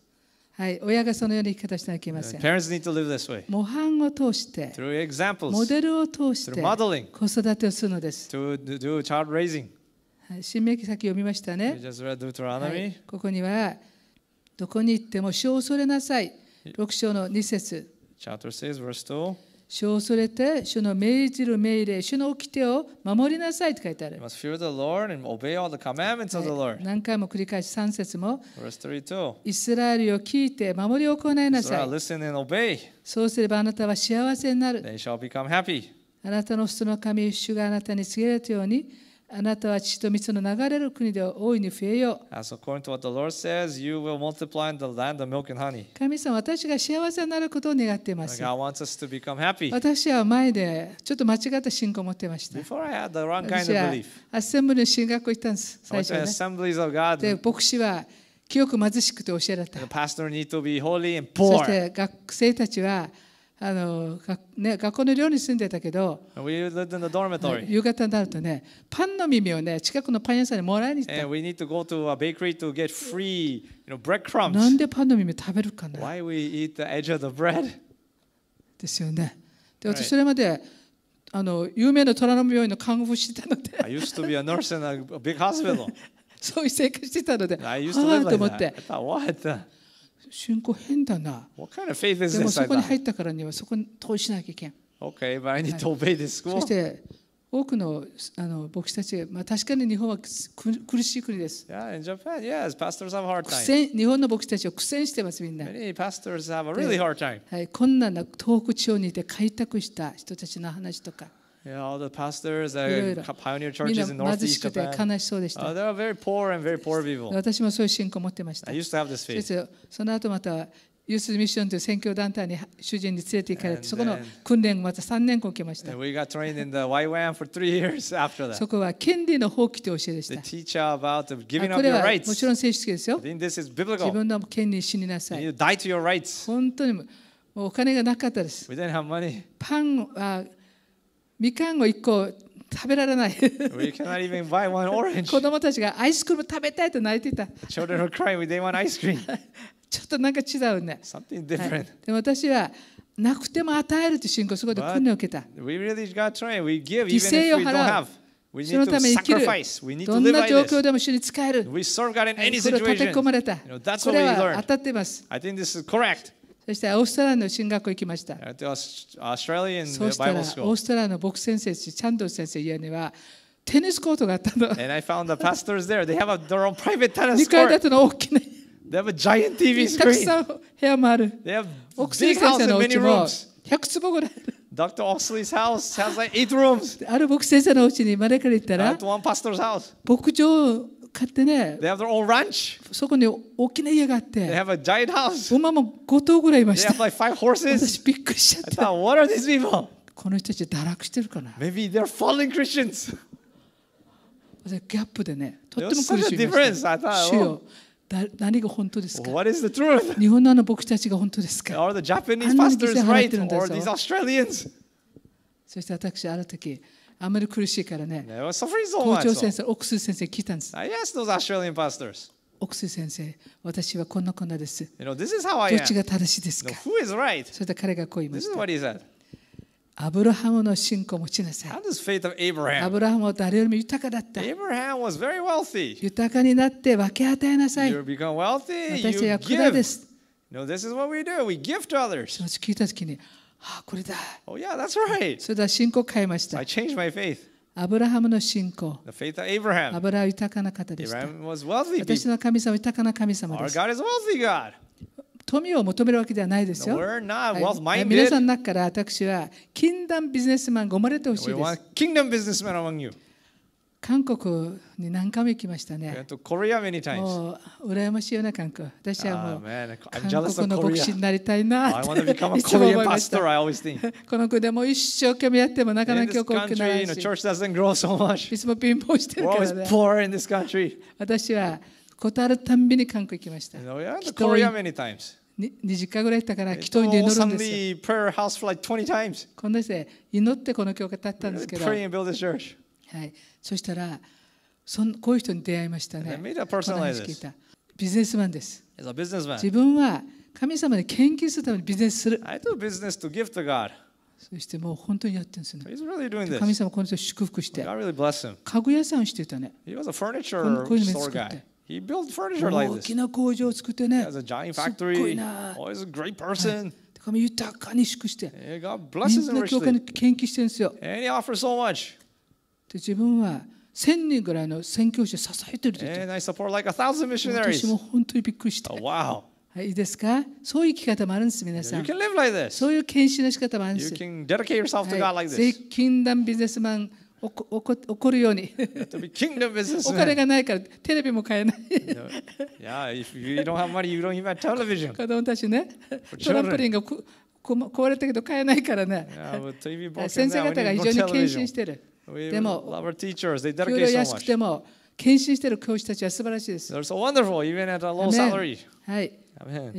はい、親がそのような生き方してはいけません。Parents need to live this way. 模範を通して、Through examples, モデルを通して、modeling, 子育てをするのです。To do child raising. はい、新明記先読みましたね。You just read Deuteronomy.、はい、ここには、どこに行っても主を恐れなさい。6章の2節 Chapter 6, verse 2. 主を恐れて、主の命じる命令、主の掟を守りなさいと書いてある。何回も繰り返し3節も、イスラエルを聞いて守りを行いなさい。そうすればあなたは幸せになる。あなたの普の神、主があなたに告げられたように、あなたは血と蜜の流れる国では大いに増えよう。Says, 神様、私が幸せになることを願っています。l i k 私は前でちょっと間違った信仰を持っていました。Kind of 私はアッセンブルの進学を行っです。最初は、は清く貧しくて教えられた。そして学生たちは、あのね、学校の寮に住んでたけど、夕方になるとね、パンの耳をね、近くのパン屋さんにもらいに行った。なんでパンの耳食べるかなですよね。で、私それまで、あの有名な虎の病院の看護婦してたので。I used to be a nurse in a big hospital. *laughs* そういう生活してたので、ああと思って。信仰変だな。でもそこに入ったからにはそこに投資しなきゃいけん。Okay, I to obey this そして多くのあの牧師たち、まあ、確かに日本は苦しい国です。Yeah, in Japan, yes, pastors have a hard time. 日本の牧師たちは苦戦してます、みんな。はい、困難な東北地方にいて開拓した人たちの話とか。Yeah, pastors, the p i Uh, very poor and very poor 私もそういう信仰を持ってました。その後またユースミッションという選挙団体に主人に連れて行かれて、そこの訓練をまた3年後受けました。*laughs* そこは権利の放棄という教えでした。これはもちろん正式ですよ。自分の権利に死になさい。本当にもうお金がなかったです。パンはみかんを1個食べられない。子供たちがアイスクリーム食べたいと泣いていた。*laughs* ちょっとなんか違うね。Something different. はい、でも私はなくても与えるという信仰すごい訓練を受けた。犠牲を払う。そのために生きる。どんな状況でも主に使える。それを立て込まれた。これは当たっています。I think this is correct. オーストラリアの進学校行きました。そしたらオーストラリアの牧師先生、チャンドル先生家にはテニスコートがあったの。2階建ての大きな。たくさん部屋もある。奥坪ぐらい。*laughs* ある牧師先生の家に招かれたら、牧場。勝手ね、they have their own ranch. そこに大きな家があって、they have a giant house. 馬も5頭ぐらいいました。They have like five horses. 私びっくりしちゃった。I thought, what are these people? この人たち堕落してるかな Maybe they're fallen Christians. ギャップでね、とっても苦しみました。主よだ何が本当ですか日本のあの僕たちが本当ですかあんなに犠牲払ってるんだぞ。そして私、ある時、あまり苦しいからね。校長先生、奥ク先生いたんです。I asked those Australian pastors. 先生、私はこんなこんなです。You know, this is how I a どっちが正しいですか h is h それで彼がこう言いました。t h h a h a アブラハムの信仰を持ちなさい。アブラハムは誰よりも豊かだった。豊かになって分け与えなさい。私は管です。No, this is what we do. We give to others. 聞いたときに、あこれだ。Oh, yeah, that's right. それでは信仰を変えました。I changed my faith. アブラハムの信仰。The faith of Abraham. アブラは豊かな方でした。Was wealthy. 私の神様は豊かな神様です。Our God is wealthy God. 富を求めるわけではないですよ。No, we're not wealth minded. はい、皆さんの中から私は、禁断ビジネスマンが生まれてほしいです。We want kingdom businessmen among you. 韓国に何回も行きましたね。もう羨ましいような韓国。私はもう、oh, 韓国の牧師になりたいないつも思いました。この国でも一生懸命やってもなかなか教国なないし。いつも貧乏してるからね。私は断あるたんびに韓国行きました。コリア2時間ぐらい行ったから、祈祷で祈るんですよ。こんなし祈ってこの教会立ったんですけど。はい、そしたらそんこういう人に出会いましたね。ビジネスマンです。自分は神様に研究するためにビジネスする。そしてもう本当にやってるんですね。Really、神様この人を祝福して。Really、家具屋さんをしてたね。こういうのを作って。He built furniture like this. 大きな工場を作ってね。He has a giant factory. s a great person. 神豊かに祝して。g o 教会に献金してるんですよ。で自分は1000人ぐらいの宣教師を支えてると言って、like、私も本当にびっくりした、Oh, wow. はい、いいですかそういう生き方もあるんです、皆さん。You can live like、this. そういう献身の仕方もあるんです。You can dedicate yourself to God like、this. はい、禁断ビジネスマンおこるように。お金がないからテレビも買えない。yeah, money, 子供たちね、トランポリンがこ壊れたけど買えないからね。Yeah, 先生方が非常に献身してる。でも、給料安くても、献身している教師たちは素晴らしいです。so w o n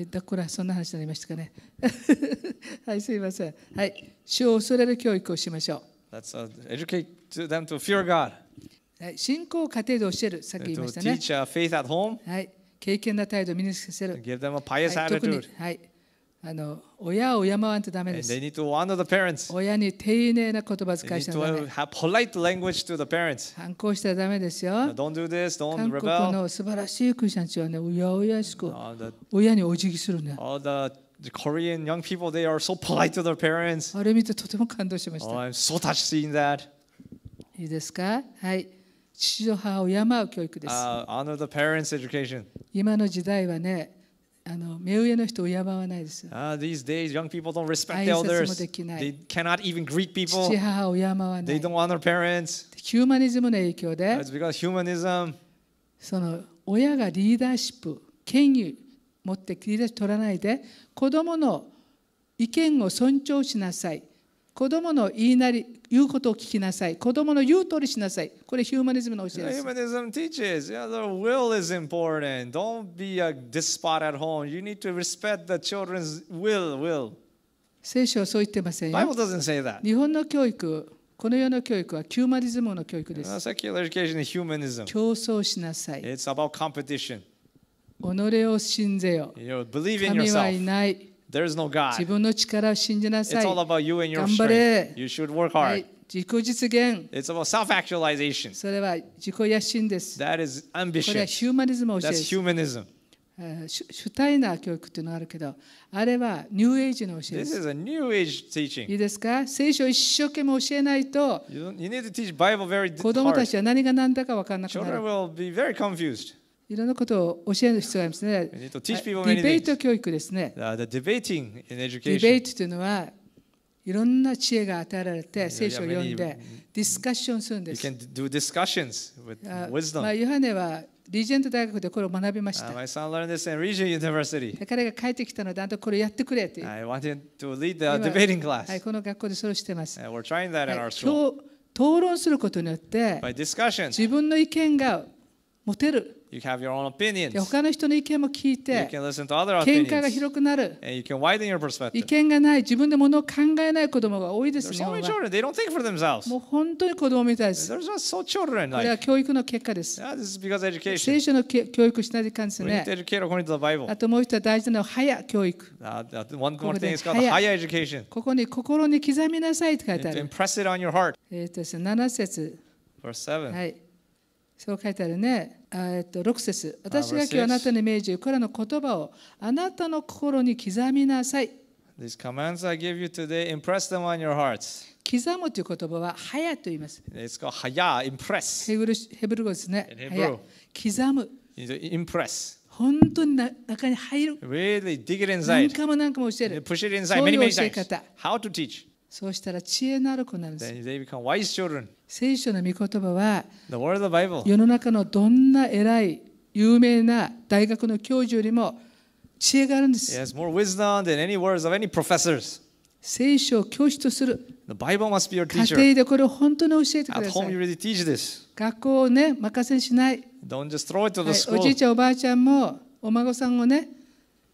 d e これはそんな話になりましたかね。はい、すみません。はい。主を恐れる教育をしましょう。t h t s educate them to fear God. 信仰を家庭で教える、さっき言いましたね。はい。経験な態度を身につけせる。Give them a pious attitude. はい。あの親を敬わんとダメです。親に丁寧な言葉遣いしたらダメ。反抗したらダメですよ。韓国の素晴らしいクリスチャンたちはね、うやうやしく親にお辞儀するんだ。The Korean young people, they are so polite to their parents. Oh, I'm so touched seeing that. いいですかはい。父と母を敬う教育です。Uh, honor the parents' education. 今の時代はね、あの目上の人を敬わないです。Uh, these days, young people don't respect elders. They cannot even greet people. 父母を敬わない。They don't honor parents. ヒューマニズムの影響で、It's because humanism. その親がリーダーシップ、権威持ってリーダーシップ取らないで、子供の意見を尊重しなさい。子供の言いなり、言うことを聞きなさい。子供の言う通りしなさい。これヒューマニズムの教えです。Humanism teaches, yeah, the will is important. Don't be a despot at home. You need to respect the children's will, will. 聖書はそう言ってませんよ。Bible doesn't say that. 日本の教育、この世の教育はヒューマニズムの教育です。Secular education is humanism. 競争しなさい。It's about competition. 己を信ぜよ。You believe in yourself. 神はいない。There's no God. 自分の力を信じなさい。It's all about you and your 頑張れ。Strength. You should work hard.、はい、自己実現。It's about self-actualization. それは自己野心です。That is ambition. これはヒューマニズムを教える。That's humanism. 主体な教育というのがあるけど、あれはニューエイジの教えです。This is a new age teaching. いいですか聖書を一生懸命教えないと、you need to teach Bible very 子供たちは何が何だか分からなくなる。Children will be very confused. いろんなことを教える必要がありますね。ディベート教育ですね。ディベートというのは、いろんな知恵が与えられて、聖書を読んで、ディスカッションするんです。まあ、ヨハネはリージェント大学でこれを学びました。彼が帰ってきたので、あんたこれやってくれという。はい、この学校でそれをしてます。討論することによって、自分の意見が持てる。You have your own opinions. 他の人の意見も聞いて、見解が広くなる。意見がない、自分で物を考えない子供が多いですもう本当に子供みたいです。So children, like. これは教育の結果です。Yeah, 聖書の教育しないで感じですね。To to あともう一つは大事なのは早教育。Uh, ここここに心に刻みなさいと書いてある。7節。Verse 7. はいそう書いてあるね。えっと、6節私が今日あなたに命じるこれらの言葉をあなたの心に刻みなさい。These commands I give you today, impress them on your hearts. 刻むという言葉は、はやと言います。It's called はや、impress. ヘブルヘブル語ですね。刻む。impress. 本当に中に入る。Really dig it inside. 何かも何かも教える。Push it inside many many times. How to teach. そうしたら知恵のある子になるんです。聖書の御言葉は、世の中のどんな偉い、有名な大学の教授よりも知恵があるんです。Yes, more wisdom than any words of any professors. 聖書を教師とする。The Bible must be your teacher. 家庭でこれを本当に教えてください。At home you really teach this. 学校をね、任せにしない。Don't just throw it to the school.、はい、おじいちゃん、おばあちゃんも、お孫さんをね、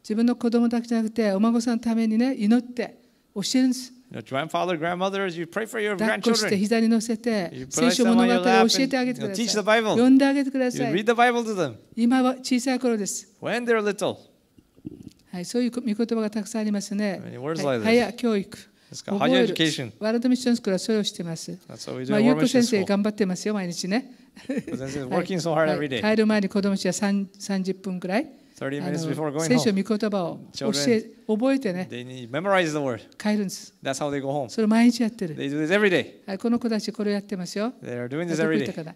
自分の子供だけじゃなくて、お孫さんのためにね、祈って教えるんです。抱っこして膝に乗せて聖書物語を教えてあげてください読んであげてください今は小さい頃ですはい、そういう御言葉がたくさんありますね早教育覚えるワールドミッションスクールはそれをしていますまあ、ゆうこ先生頑張ってますよ毎日ね帰る前に子供たちは30分くらい30 minutes before going 聖書の御言葉を教え覚えてね。They need, memorize the word. 帰るんです。That's how they go home. それ毎日やってる。They do this every day. この子たちこれやってますよ。They are doing this every day.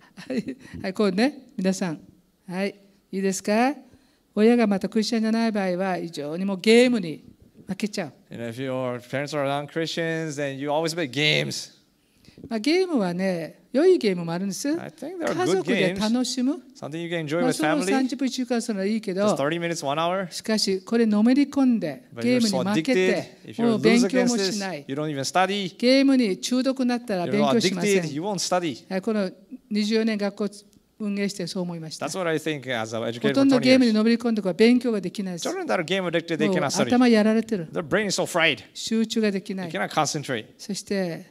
はい、こうね、皆さん。はい、いいですか親がまたクリスチャンじゃない場合は、非常にもうゲームに負けちゃう。And if your parents are non-Christians, then you always play games. まあ、ゲームはね、良いゲームもあるんです。家族で楽しむ。Something you can enjoy まあ、その30分、1時間するのはいいけど、minutes, しかし、これのめり込んで、ゲームに負けて、もう勉強もしない。ゲームに中毒になったら勉強しません。この24年学校運営してそう思いました。Think, ほとんどゲームにのめり込んで勉強ができないです。頭やられてる。So、集中ができない。そして、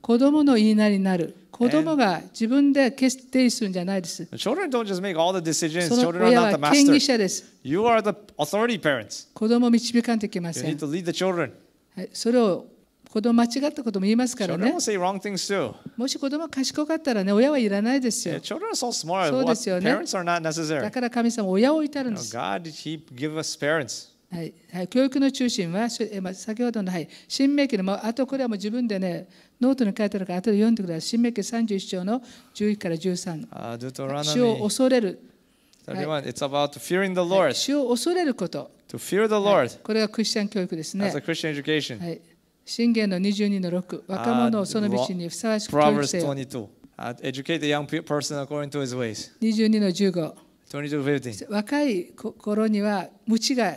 子供の言いなりになる。子供が自分で決定するんじゃないです。Children don't just make all the decisions. Children are not the master. 権威者です。You are the authority parents. 子供を導かんといけません。You need to lead the children. それを子供間違ったことも言いますからね。もし子供賢かったらね、親はいらないですよ。そうですよね。だから神様、親をいたるんです。God, he give us parents. はい、はい、教育の中心は、まあ、先ほどの、はい、新明記の、まあ、あとこれはもう自分でね、ノートに書いてあるから、後で読んでください。新明記31章の11から13。主を恐れる。31、e r y o n it's about fearing the Lord. 主を恐れること。To fear the Lord. これがクリスチャン教育ですね。a s a Christian education. はい。信玄の22の6。若者をその道にふさわしく教育せよ。e 22. d u c a t e the young person according to his ways. 22の2 15. 若い頃には、無知が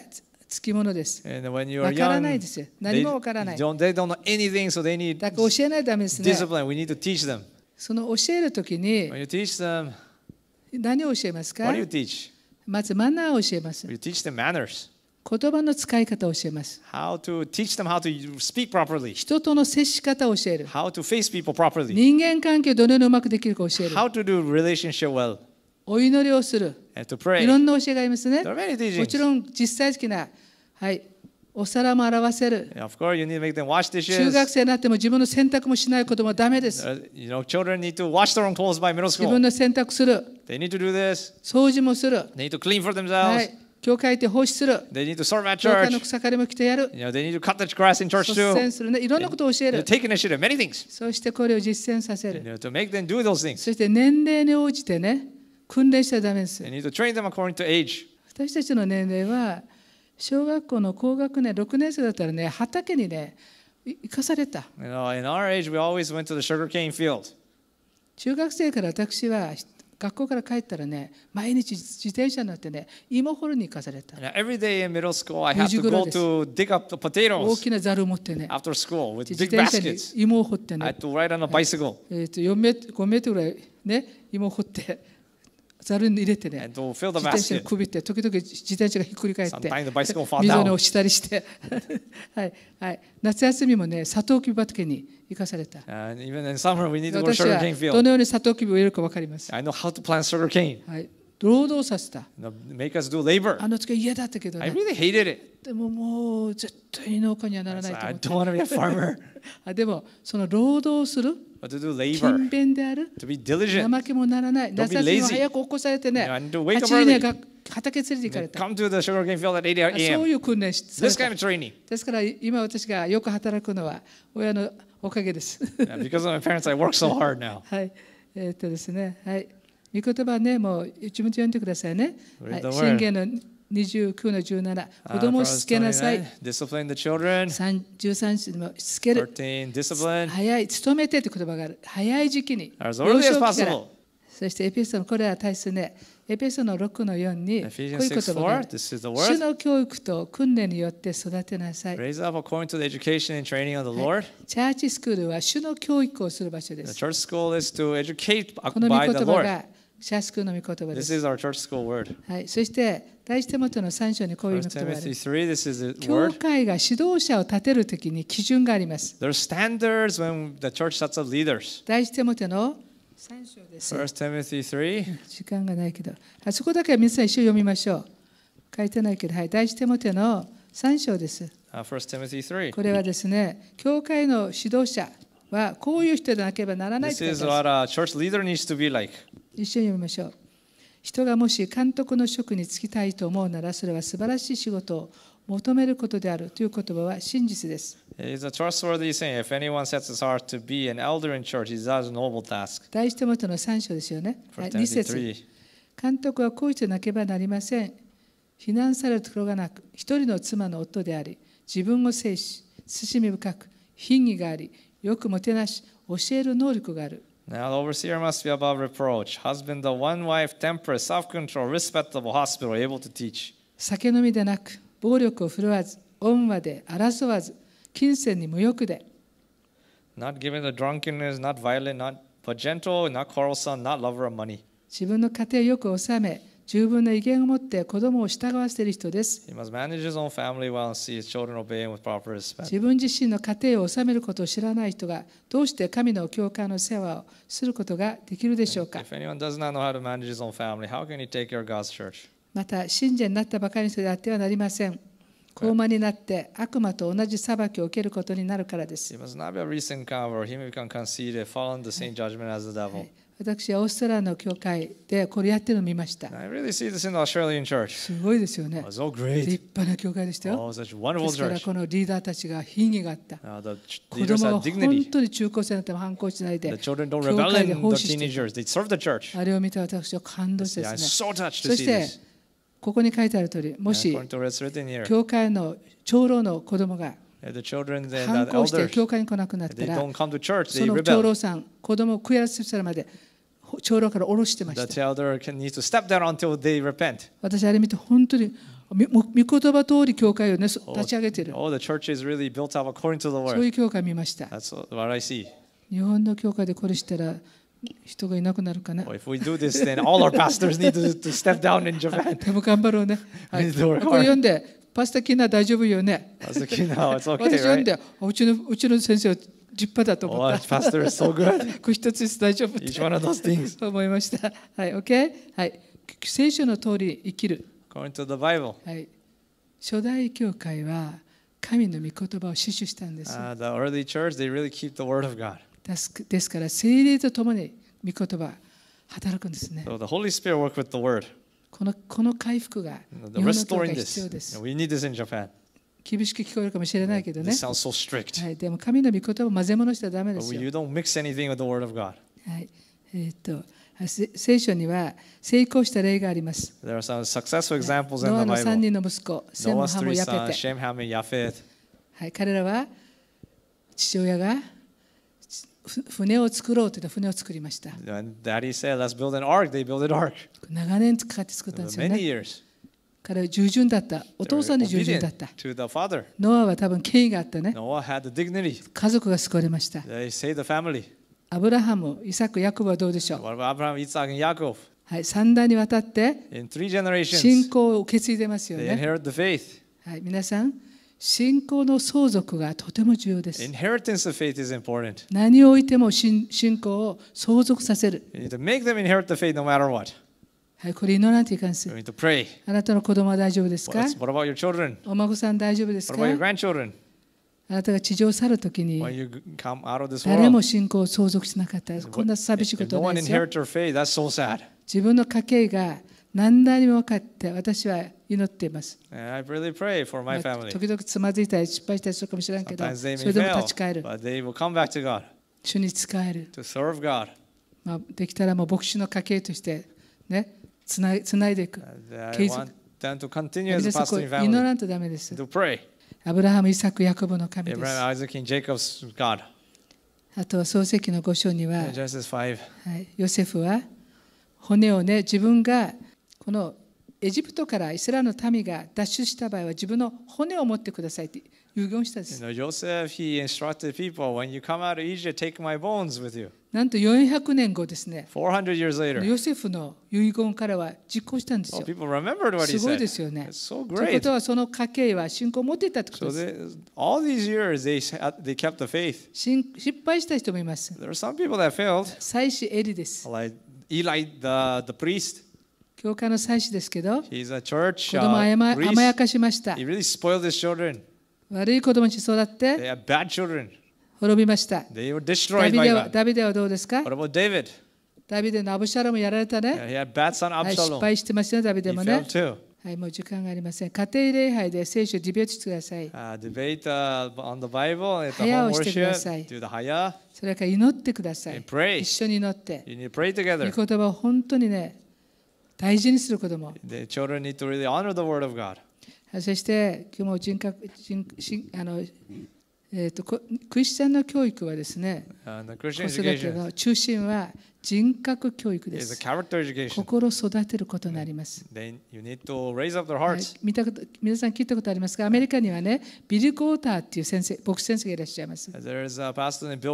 つきものです。わからないですよ。何もわからない。They don't know anything, so they need だから教えないとダメですね。Discipline, we need to teach them. その教えるときに、When you teach them, 何を教えますか what do you teach? まずマナーを教えます。You teach them manners. 言葉の使い方を教えます。How to teach them how to speak properly. 人との接し方を教える。How to face people properly. 人間関係をどのようにうまくできるか教える。How to do relationship well. お祈りをする。And to pray. いろんな教えがありますね。There are many teachings. もちろん実際的な。はい。お皿も表せる。Of course, you need to make them wash dishes. 中学生になっても自分の洗濯もしないこともダメです。You know, children need to wash their own clothes by middle school. 自分の洗濯する。They need to do this. 掃除もする。They need to clean for themselves. はい。教会で奉仕する。They need to serve at church. 教会の草刈りも来てやる。You know, they need to cut the grass in church too. 率先するね。いろんなことを教える。They take initiative, many things. そしてこれを実践させる。You know, to make them do those things. そして年齢に応じてね、訓練しちゃダメです。They need to train them according to age. 私たちの年齢は、小学校の高学年6年生だったらね畑にね行かされた。You know, in our age, we always went to the sugarcane field. 中学生から私は学校から帰ったらね、毎日自転車になってね、芋掘りに行かされた。Every day in middle school, I had to go to dig up the potatoes. 大きなザルを持ってね。After school, with 自転車に芋を掘ってね。I had to ride on a bicycle. えっと4メートル、5メートルぐらいね、芋を掘って。ザルに入れてね、自転車をくびって、時々自転車がひっくり返って、溝に落ちたりして、はいはい、夏休みもね、サトウキビ畑に行かされた。私はどのようにサトウキビを植えるか分かります。I know how to plant sugar cane. はい労働させた。Make us do labor. あの時嫌だったけど、ね。I really hated it. でももう絶対に農家にはならないと思って。でもその労働する。or to do labor, 勤勉である to be diligent, 怠けもならない、Don't 夏 be 休みを lazy. 早く起こされてね、and to wake 8 up 時に early, は学畑連れて行かれ and た。come to the sugarcane field at 8あ a.m. そういう訓練し This さ kind れ of た training. ですから今私がよく働くのは親のおかげです。Yeah, because of my parents, I work so hard now. はい、えーっとですね、はい。御言葉ね、もう一文字読んでくださいね。はい Read the word. 信玄の29の17、子供をしつけなさい。13節もしつける。早い、勤めてという言葉がある。早い時期に。からそしてエピソード、これは大切ね。エピソードの6の4にこういう言葉がある主の教育と訓練によって育てなさい。チャーチスクールは主の教育をする場所です。この御言葉が社宿の御言葉です。はい、そして、大し手元の3章にこういう言葉があります。教会が指導者を立てるときに基準があります。大し手元の3章です。時間がないけど、あそこだけは皆さん一緒読みましょう。書いてないけど、はい、大し手元の3章です。これはですね、教会の指導者はこういう人でなければならないということです。一緒に読みましょう人がもし監督の職に就きたいと思うならそれは素晴らしい仕事を求めることであるという言葉は真実です。It's a trustworthy saying. If anyone sets his heart to be an elder in church, he does a noble task. 第一手元の3章ですよね。2節監督はこうしてなければなりません。避難されるところがなく、一人の妻の夫であり、自分を制し、慎み深く、品義があり、よくもてなし、教える能力がある。Now, the overseer must be above reproach, husband of one wife, temperate, self control, respectable, hospitable, able to teach. Not given to drunkenness, not violent, not, but gentle, not quarrelsome, not lover of money. 自分の家庭をよく治め、十分な威厳を持って子供を従わせている人です。自分自身の家庭を治めることを知らない人がどうして神の教会の世話をすることができるでしょうかまた、信者になったばかりの人であってはなりません。高慢になって悪魔と同じ裁きを受けることになるからです。私、はオーストラリアの教会でこれやってるのを見ました。Really、すごいですよね。立派な教会でしたよ。ですからこのリーダーたちが品位があった。Uh, 子供が本当に中高生になっても反抗しないで、教会で奉仕してあれを見て私は感動してですね。Yeah, so、そして、ここに書いてある通り、もし、教会の長老の子供が、反抗して教会に来なくなったら、その長老さん、子供を悔やらせるまで、長老から下ろしてました。私あれ見て本当に御言葉通り教会を、ね、立ち上げている。そういう教会を見ました。日本の教会でこれしたら人がいなくなるかな。this, t o t o でも頑張ろうね。は *laughs* い、これ読んで、パスタキナ大丈夫よね。パスタキナ、okay, *laughs* 私読んで、うちの、うちの先生は立派だと思った。Oh, pastor is so good. これ一つずつ大丈夫。Each one of those things. と思いました。はい、OK? はい。聖書の通り生きる。According to the Bible. はい。初代教会は神の御言葉を死守したんです。Uh, the early church, they really keep the word of God. ですから、聖霊とともに御言葉働くんですね。So the Holy Spirit work with the word. このこの回復が日本の教会必要です。We need this in Japan. 厳しく聞こえるかもしれないけどね。はい、でも神の御言葉を混ぜ物したらダメですよ。はい。えー、っと。聖書には成功した例があります。ノアの三人の息子、セムハム・ヤフテ。はい、彼らは父親が船を作ろうという船を作りました。長年かかって作ったんですよね。彼は従順だった。お父さんに従順だった。ノアは多分権威があったね。家族が救われました。アブラハム、イサク、ヤコブはどうでしょうはい、三代にわたって信仰を受け継いでますよね。はい、皆さん、信仰の相続がとても重要です。何を置いても信信仰を相続させる。はい、これ祈らんといかんす。あなたの子供は大丈夫ですかお孫さん大丈夫ですかあなたが地上を去るときに誰も信仰を相続しなかったこんな寂しいことないですよ。自分の家系が何なにも分かって私は祈っています。時々つまずいたり失敗したりするかもしれないけど、それでも立ち返る。主に仕える。まあ、できたらもう牧師の家系としてね。つないつないでいく。継続。祈らんとダメです。アブラハム、イサク、ヤコブの神です。あとは創世記の5章には、ヨセフは骨をね、自分がこのエジプトからイスラエルの民が脱出した場合は自分の骨を持ってくださいって遊言したです。Joseph, he instructed people, when you come out of Egypt, take my bones with you. なんと400年後ですね。400 years later. ヨセフの遺言からは実行したんですよ。people remembered what he said. すごいですよね。So great. ということはその家系は信仰を持っていたってことです。So、they, all these years they, they kept the faith. 失敗した人もいます。There are some people that failed. 祭司エリです。Like Eli, the, the priest. 教会の祭司ですけど、子供を甘やかしました。He really spoiled his children. 悪い子供に育って滅びました。ダビデはダビデはどうですかダビデのアブシャラもやられたね。はい、失敗してますよ、ダビデもね。はい、もう時間がありません。家庭礼拝で聖書をディベートしてください。早をしてください。それから祈ってください。一緒に祈って。言葉を本当にね、大事にする子供。そして今日も人格人あのえーと、クリスチャンの教育はですね、子育ての中心は人格教育です。心を育てることになります。は見たこと皆さん聞いたことありますかアメリカにはね、ビル・ゴーターっていう先生僕先生がいらっしゃいます。ビル・ゴー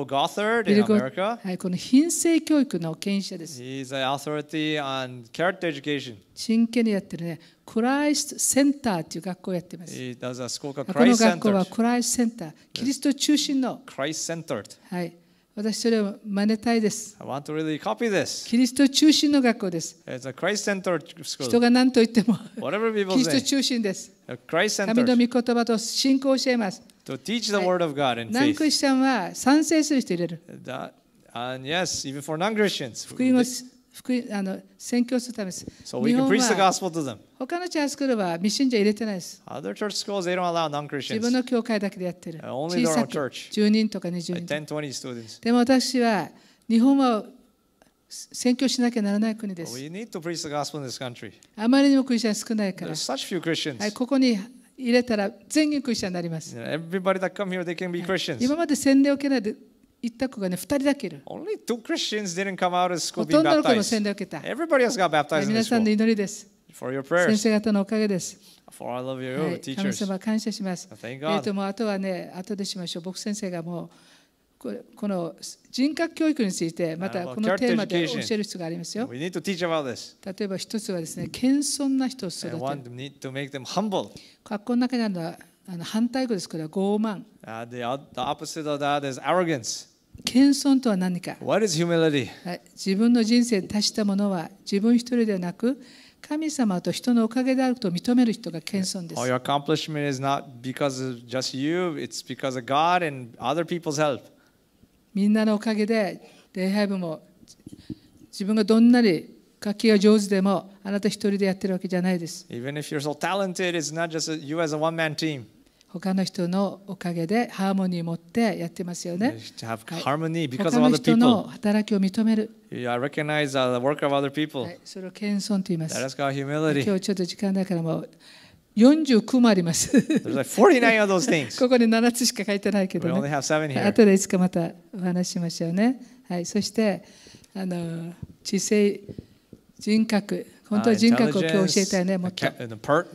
ター、s はい、この品性教育の権威者です。h e 真剣にやってるね。クライストセンターという学校をやっています。この学校はクライストセンター、キリスト中心の。はい。私それを真似たいです。Really、キリスト中心の学校です。人が何と言っても、キリスト中心です。神の御言葉と信仰を教えます。何クリスチャンは賛成する人いれる。And yes, even for non Christians. 福音あの宣教するためです。So、日本は他のチャーチスクールは未信者入れてないです。Schools, 自分の教会だけでやってる。小さく10人とか20人。Like、10, でも私は日本は宣教しなきゃならない国です。あまりにもクリスチャン少ないから。Such few はい、ここに入れたら全員クリスチャンになります。Yeah, here, はい、今まで宣伝を受けないで。一択がね、二人だけいる。Only two Christians didn't come out of school ほ being とんどの子の洗 baptized. 礼を受けた。Everybody else got baptized in 皆 the さんの school. 祈りです。For your 先 prayers, 生方のおかげです。for all of は your い、神 teachers. 様感謝します。Thank えっ God. ともうあとはね、後でしましょう。僕先生がもうこれこの人格教育について、またこのテーマで教える必要がありますよ。We need to teach about this. 例えば一つはですね、謙遜な人を育 And て one る。need to make them humble. 格好の中にあるのはあの反対語ですから傲慢。Uh, the, o- the opposite of that is arrogance. 謙遜とは何か What is humility? 自分の人生に達したものは自分一人ではなく神様と人のおかげであると認める人が謙遜です。みんなのおかげで礼拝部も自分がどんなに楽器が上手でもあなた一人でやってるわけじゃないです。Even if you're so talented, it's not just you as a one-man team. 他の人のおかげでハーモニーを持ってやってますよね。他の人の働きを認める。それを謙遜と言います。今日ちょっと時間だからもう。49もあります。*laughs* ここに7つしか書いてないけど、ね、あとでいつかまたお話しましょうね。はい、そしてあの知性人格本当は人格を今日教えたいね、もっと。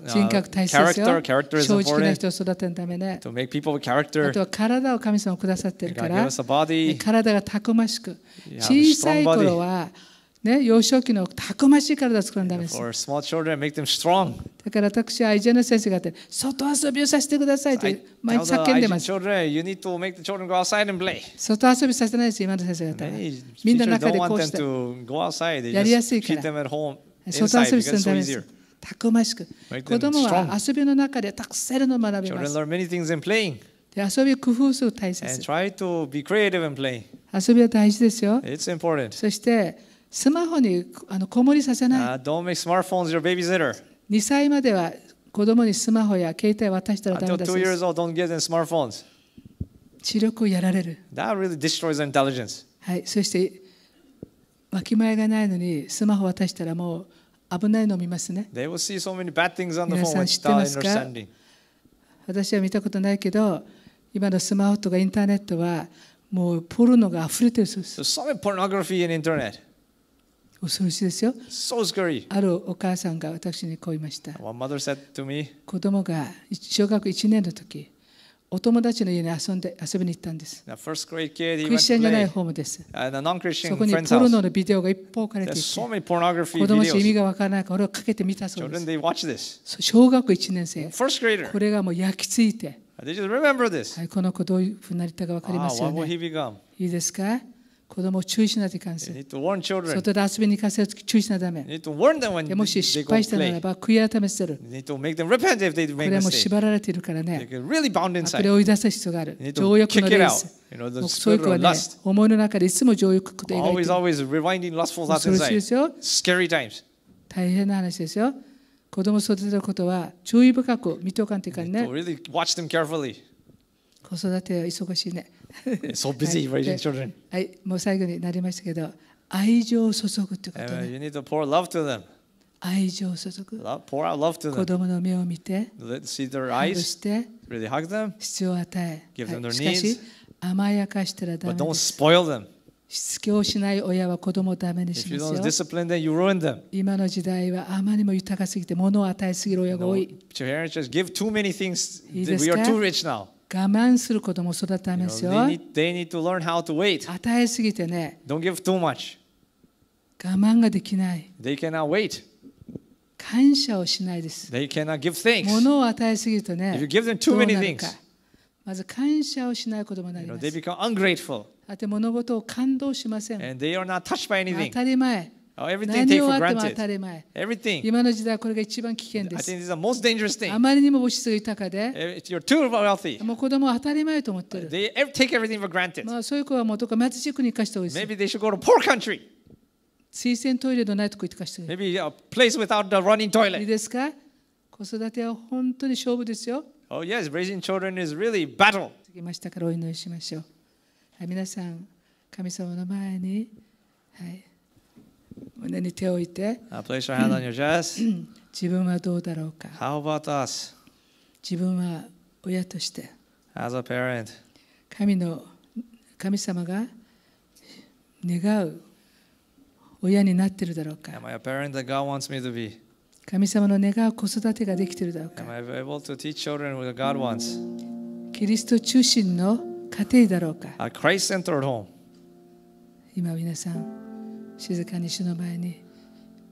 人格大切ですよ。正直な人を育てるためね。あとは体を神様くださってるから、体がたくましく。小さい頃は、ね、幼少期のたくましい体を作るためです。だから私はアイジェナ先生がって外遊びをさせてくださいと毎日叫んでます。外遊びさせないです、今の先生方みんな中でこうしてやりやすいから。相談する人たです。たくましく。子供は遊びの中でたくさんの学びます。遊び工夫する大切。遊びは大事ですよ。そして、スマホにあのこもりさせない。2歳までは子供にスマホや携帯渡したらダメです。視力をやられる。はい、そして、わきまえがないのにスマホ渡したらもう危ないのを見ますね。They will see so many bad things on the phone without understanding. 私は見たことないけど、今のスマホとかインターネットはもうポルノが溢れてるそうです。So much pornography in internet. 恐ろしいですよ。So、scary. あるお母さんが私にこう言いました。One mother said to me, 子供が小学1年の時、お友達の家に遊んで遊びに行ったんです。クリスチャンじゃないホームです。そこにポルノのビデオが一方置かれていて、子供たち意味がわからないから、俺はかけてみたそうです。小学1年生、これがもう焼き付いて、はい、この子どういうふうになりたかわかりますよね。いいですか子供を注意しなきゃいけない。外で遊びに行かせると注意しないとダメ。もし失敗したならば悔い改めせる。これはもう縛られているからね。これを追い出す必要がある。情欲のレース。そういう子はね、思いの中でいつも情欲と描いている。恐ろしいですよ。大変な話ですよ。子供を育てることは注意深く見とかんといかんね。子育ては忙しいね。so busy raising children. はい、もう最後になりましたけど、愛情を注ぐということ、ね。You need to pour love to them. 愛情を注ぐ。Pour out love to them. 子供の目を見て、see their eyes, して、really hug them, 必要を与え、give them their needs. しかし、甘やかしたらダメです。But don't spoil them. しつけをしない親は子供をダメにしますよ。Them, 今の時代はあまりにも豊かすぎて、物を与えすぎる親が多い。いいですか我慢することも育てますよ。They need, they need to learn how to wait. 与えすぎてね。Don't give too much. 我慢ができない。They cannot wait. 感謝をしないです。They cannot give thanks. 物を与えすぎるとね。If you give them too many things. まず感謝をしないこともなります。You know, they become ungrateful. あて物事を感動しません。And they are not touched by anything. 当たり前。Everything 何をあっても当たり前。Everything. 今の時代はこれが一番危険です。あまりにも物質が豊かで、もう子供は当たり前と思っている。まあ、そういう子はもうどっか貧しい国に行かせてほしい。Maybe they should go to poor country. 水洗トイレのないとこ行かせてほしい。Maybe a place without the running toilet. いいですか子育ては本当に勝負ですよ。Oh, yes, raising children is really battle. 次きましたからお祈りしましょう。はい、皆さん、神様の前に。はい。胸に手を置いて Place your hand on your chest. 自分はどうだろうか How about us? 自分は親として As a parent. 神の神様が願う親になってるだろうか Am I a parent that God wants me to be? 神様の願う子育てができてるだろうか Am I able to teach children what God wants? キリスト中心の家庭だろうか A Christ-centered home. 今皆さん静かに主の前に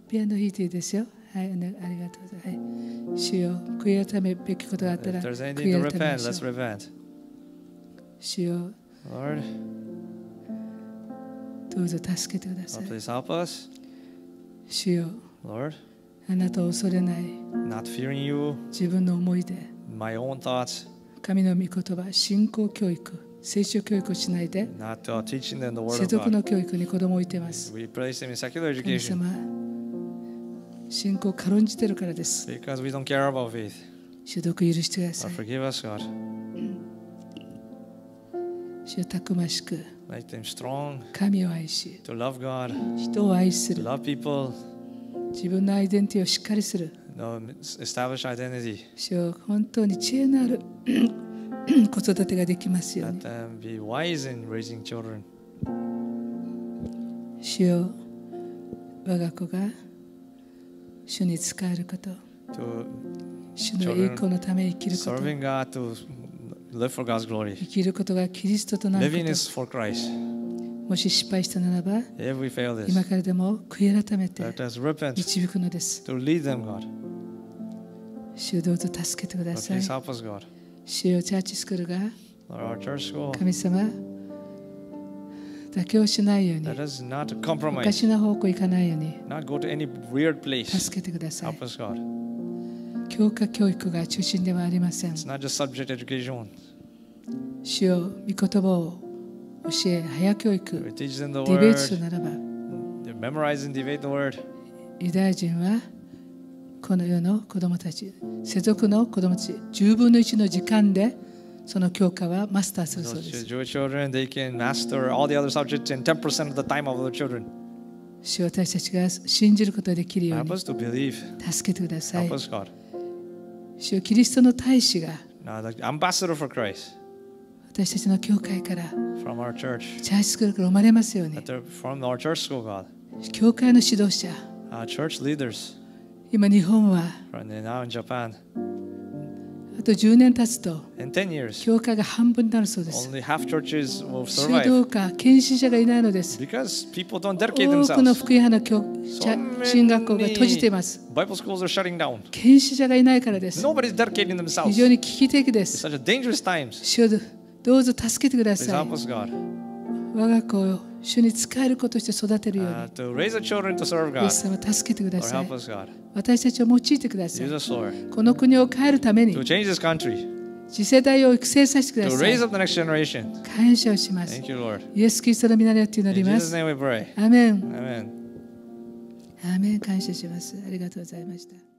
ピアノ弾いていいですよはい、ありがとうございます。主よ、悔い改めべきことがあったら、悔い改めましょう。主よ、Lord, どうぞ助けてください。Lord, please help us. 主よ、Lord, あなたを恐れない、not fearing you, 自分の思いで、my own thoughts, 神の御言葉、信仰教育。聖書教育をしないで、世俗の教育に子供を置いています。神様、信仰を軽んじているからです。主読許してください。主たくましく、神を愛し、人を愛する、自分のアイデンティティをしっかりする。主を本当に知恵のある子育てができますように。主よ我が子が主に使えること、主の栄光のため生きること、生きることがキリストとなること。もし失敗したならば、今からでも悔い改めて導くのです。主どうぞ助けてください。主よチャーチスクールが神様妥協しないようにおかしな方向行かないように助けてください教科教育が中心ではありません主よ御言葉を教え早教育ディベートするならばユダヤ人はこの世の子どもたち世俗の子どもたち10分の1の時間でその教科はマスターするそうです。s o 私たちが信じることができるように助けてください。主キリストの大使が私たちの教会からチャーチスクから生まれますように。教会の指導者。Uh, 今日本はあと10年経つと教会が半分になるそうです。水道か献身者がいないのです。多くの福井派の教進学校が閉じています。献身者がいないからです。非常に危機的です。どうぞ助けてください。我が子を主に使えることして育てるように。イエス様、助けてください。私たちを用いてください。この国を変えるために。次世代を育成させてください。感謝をします。イエス・キリストの皆によって祈ります。アメン。アメン。感謝します。ありがとうございました。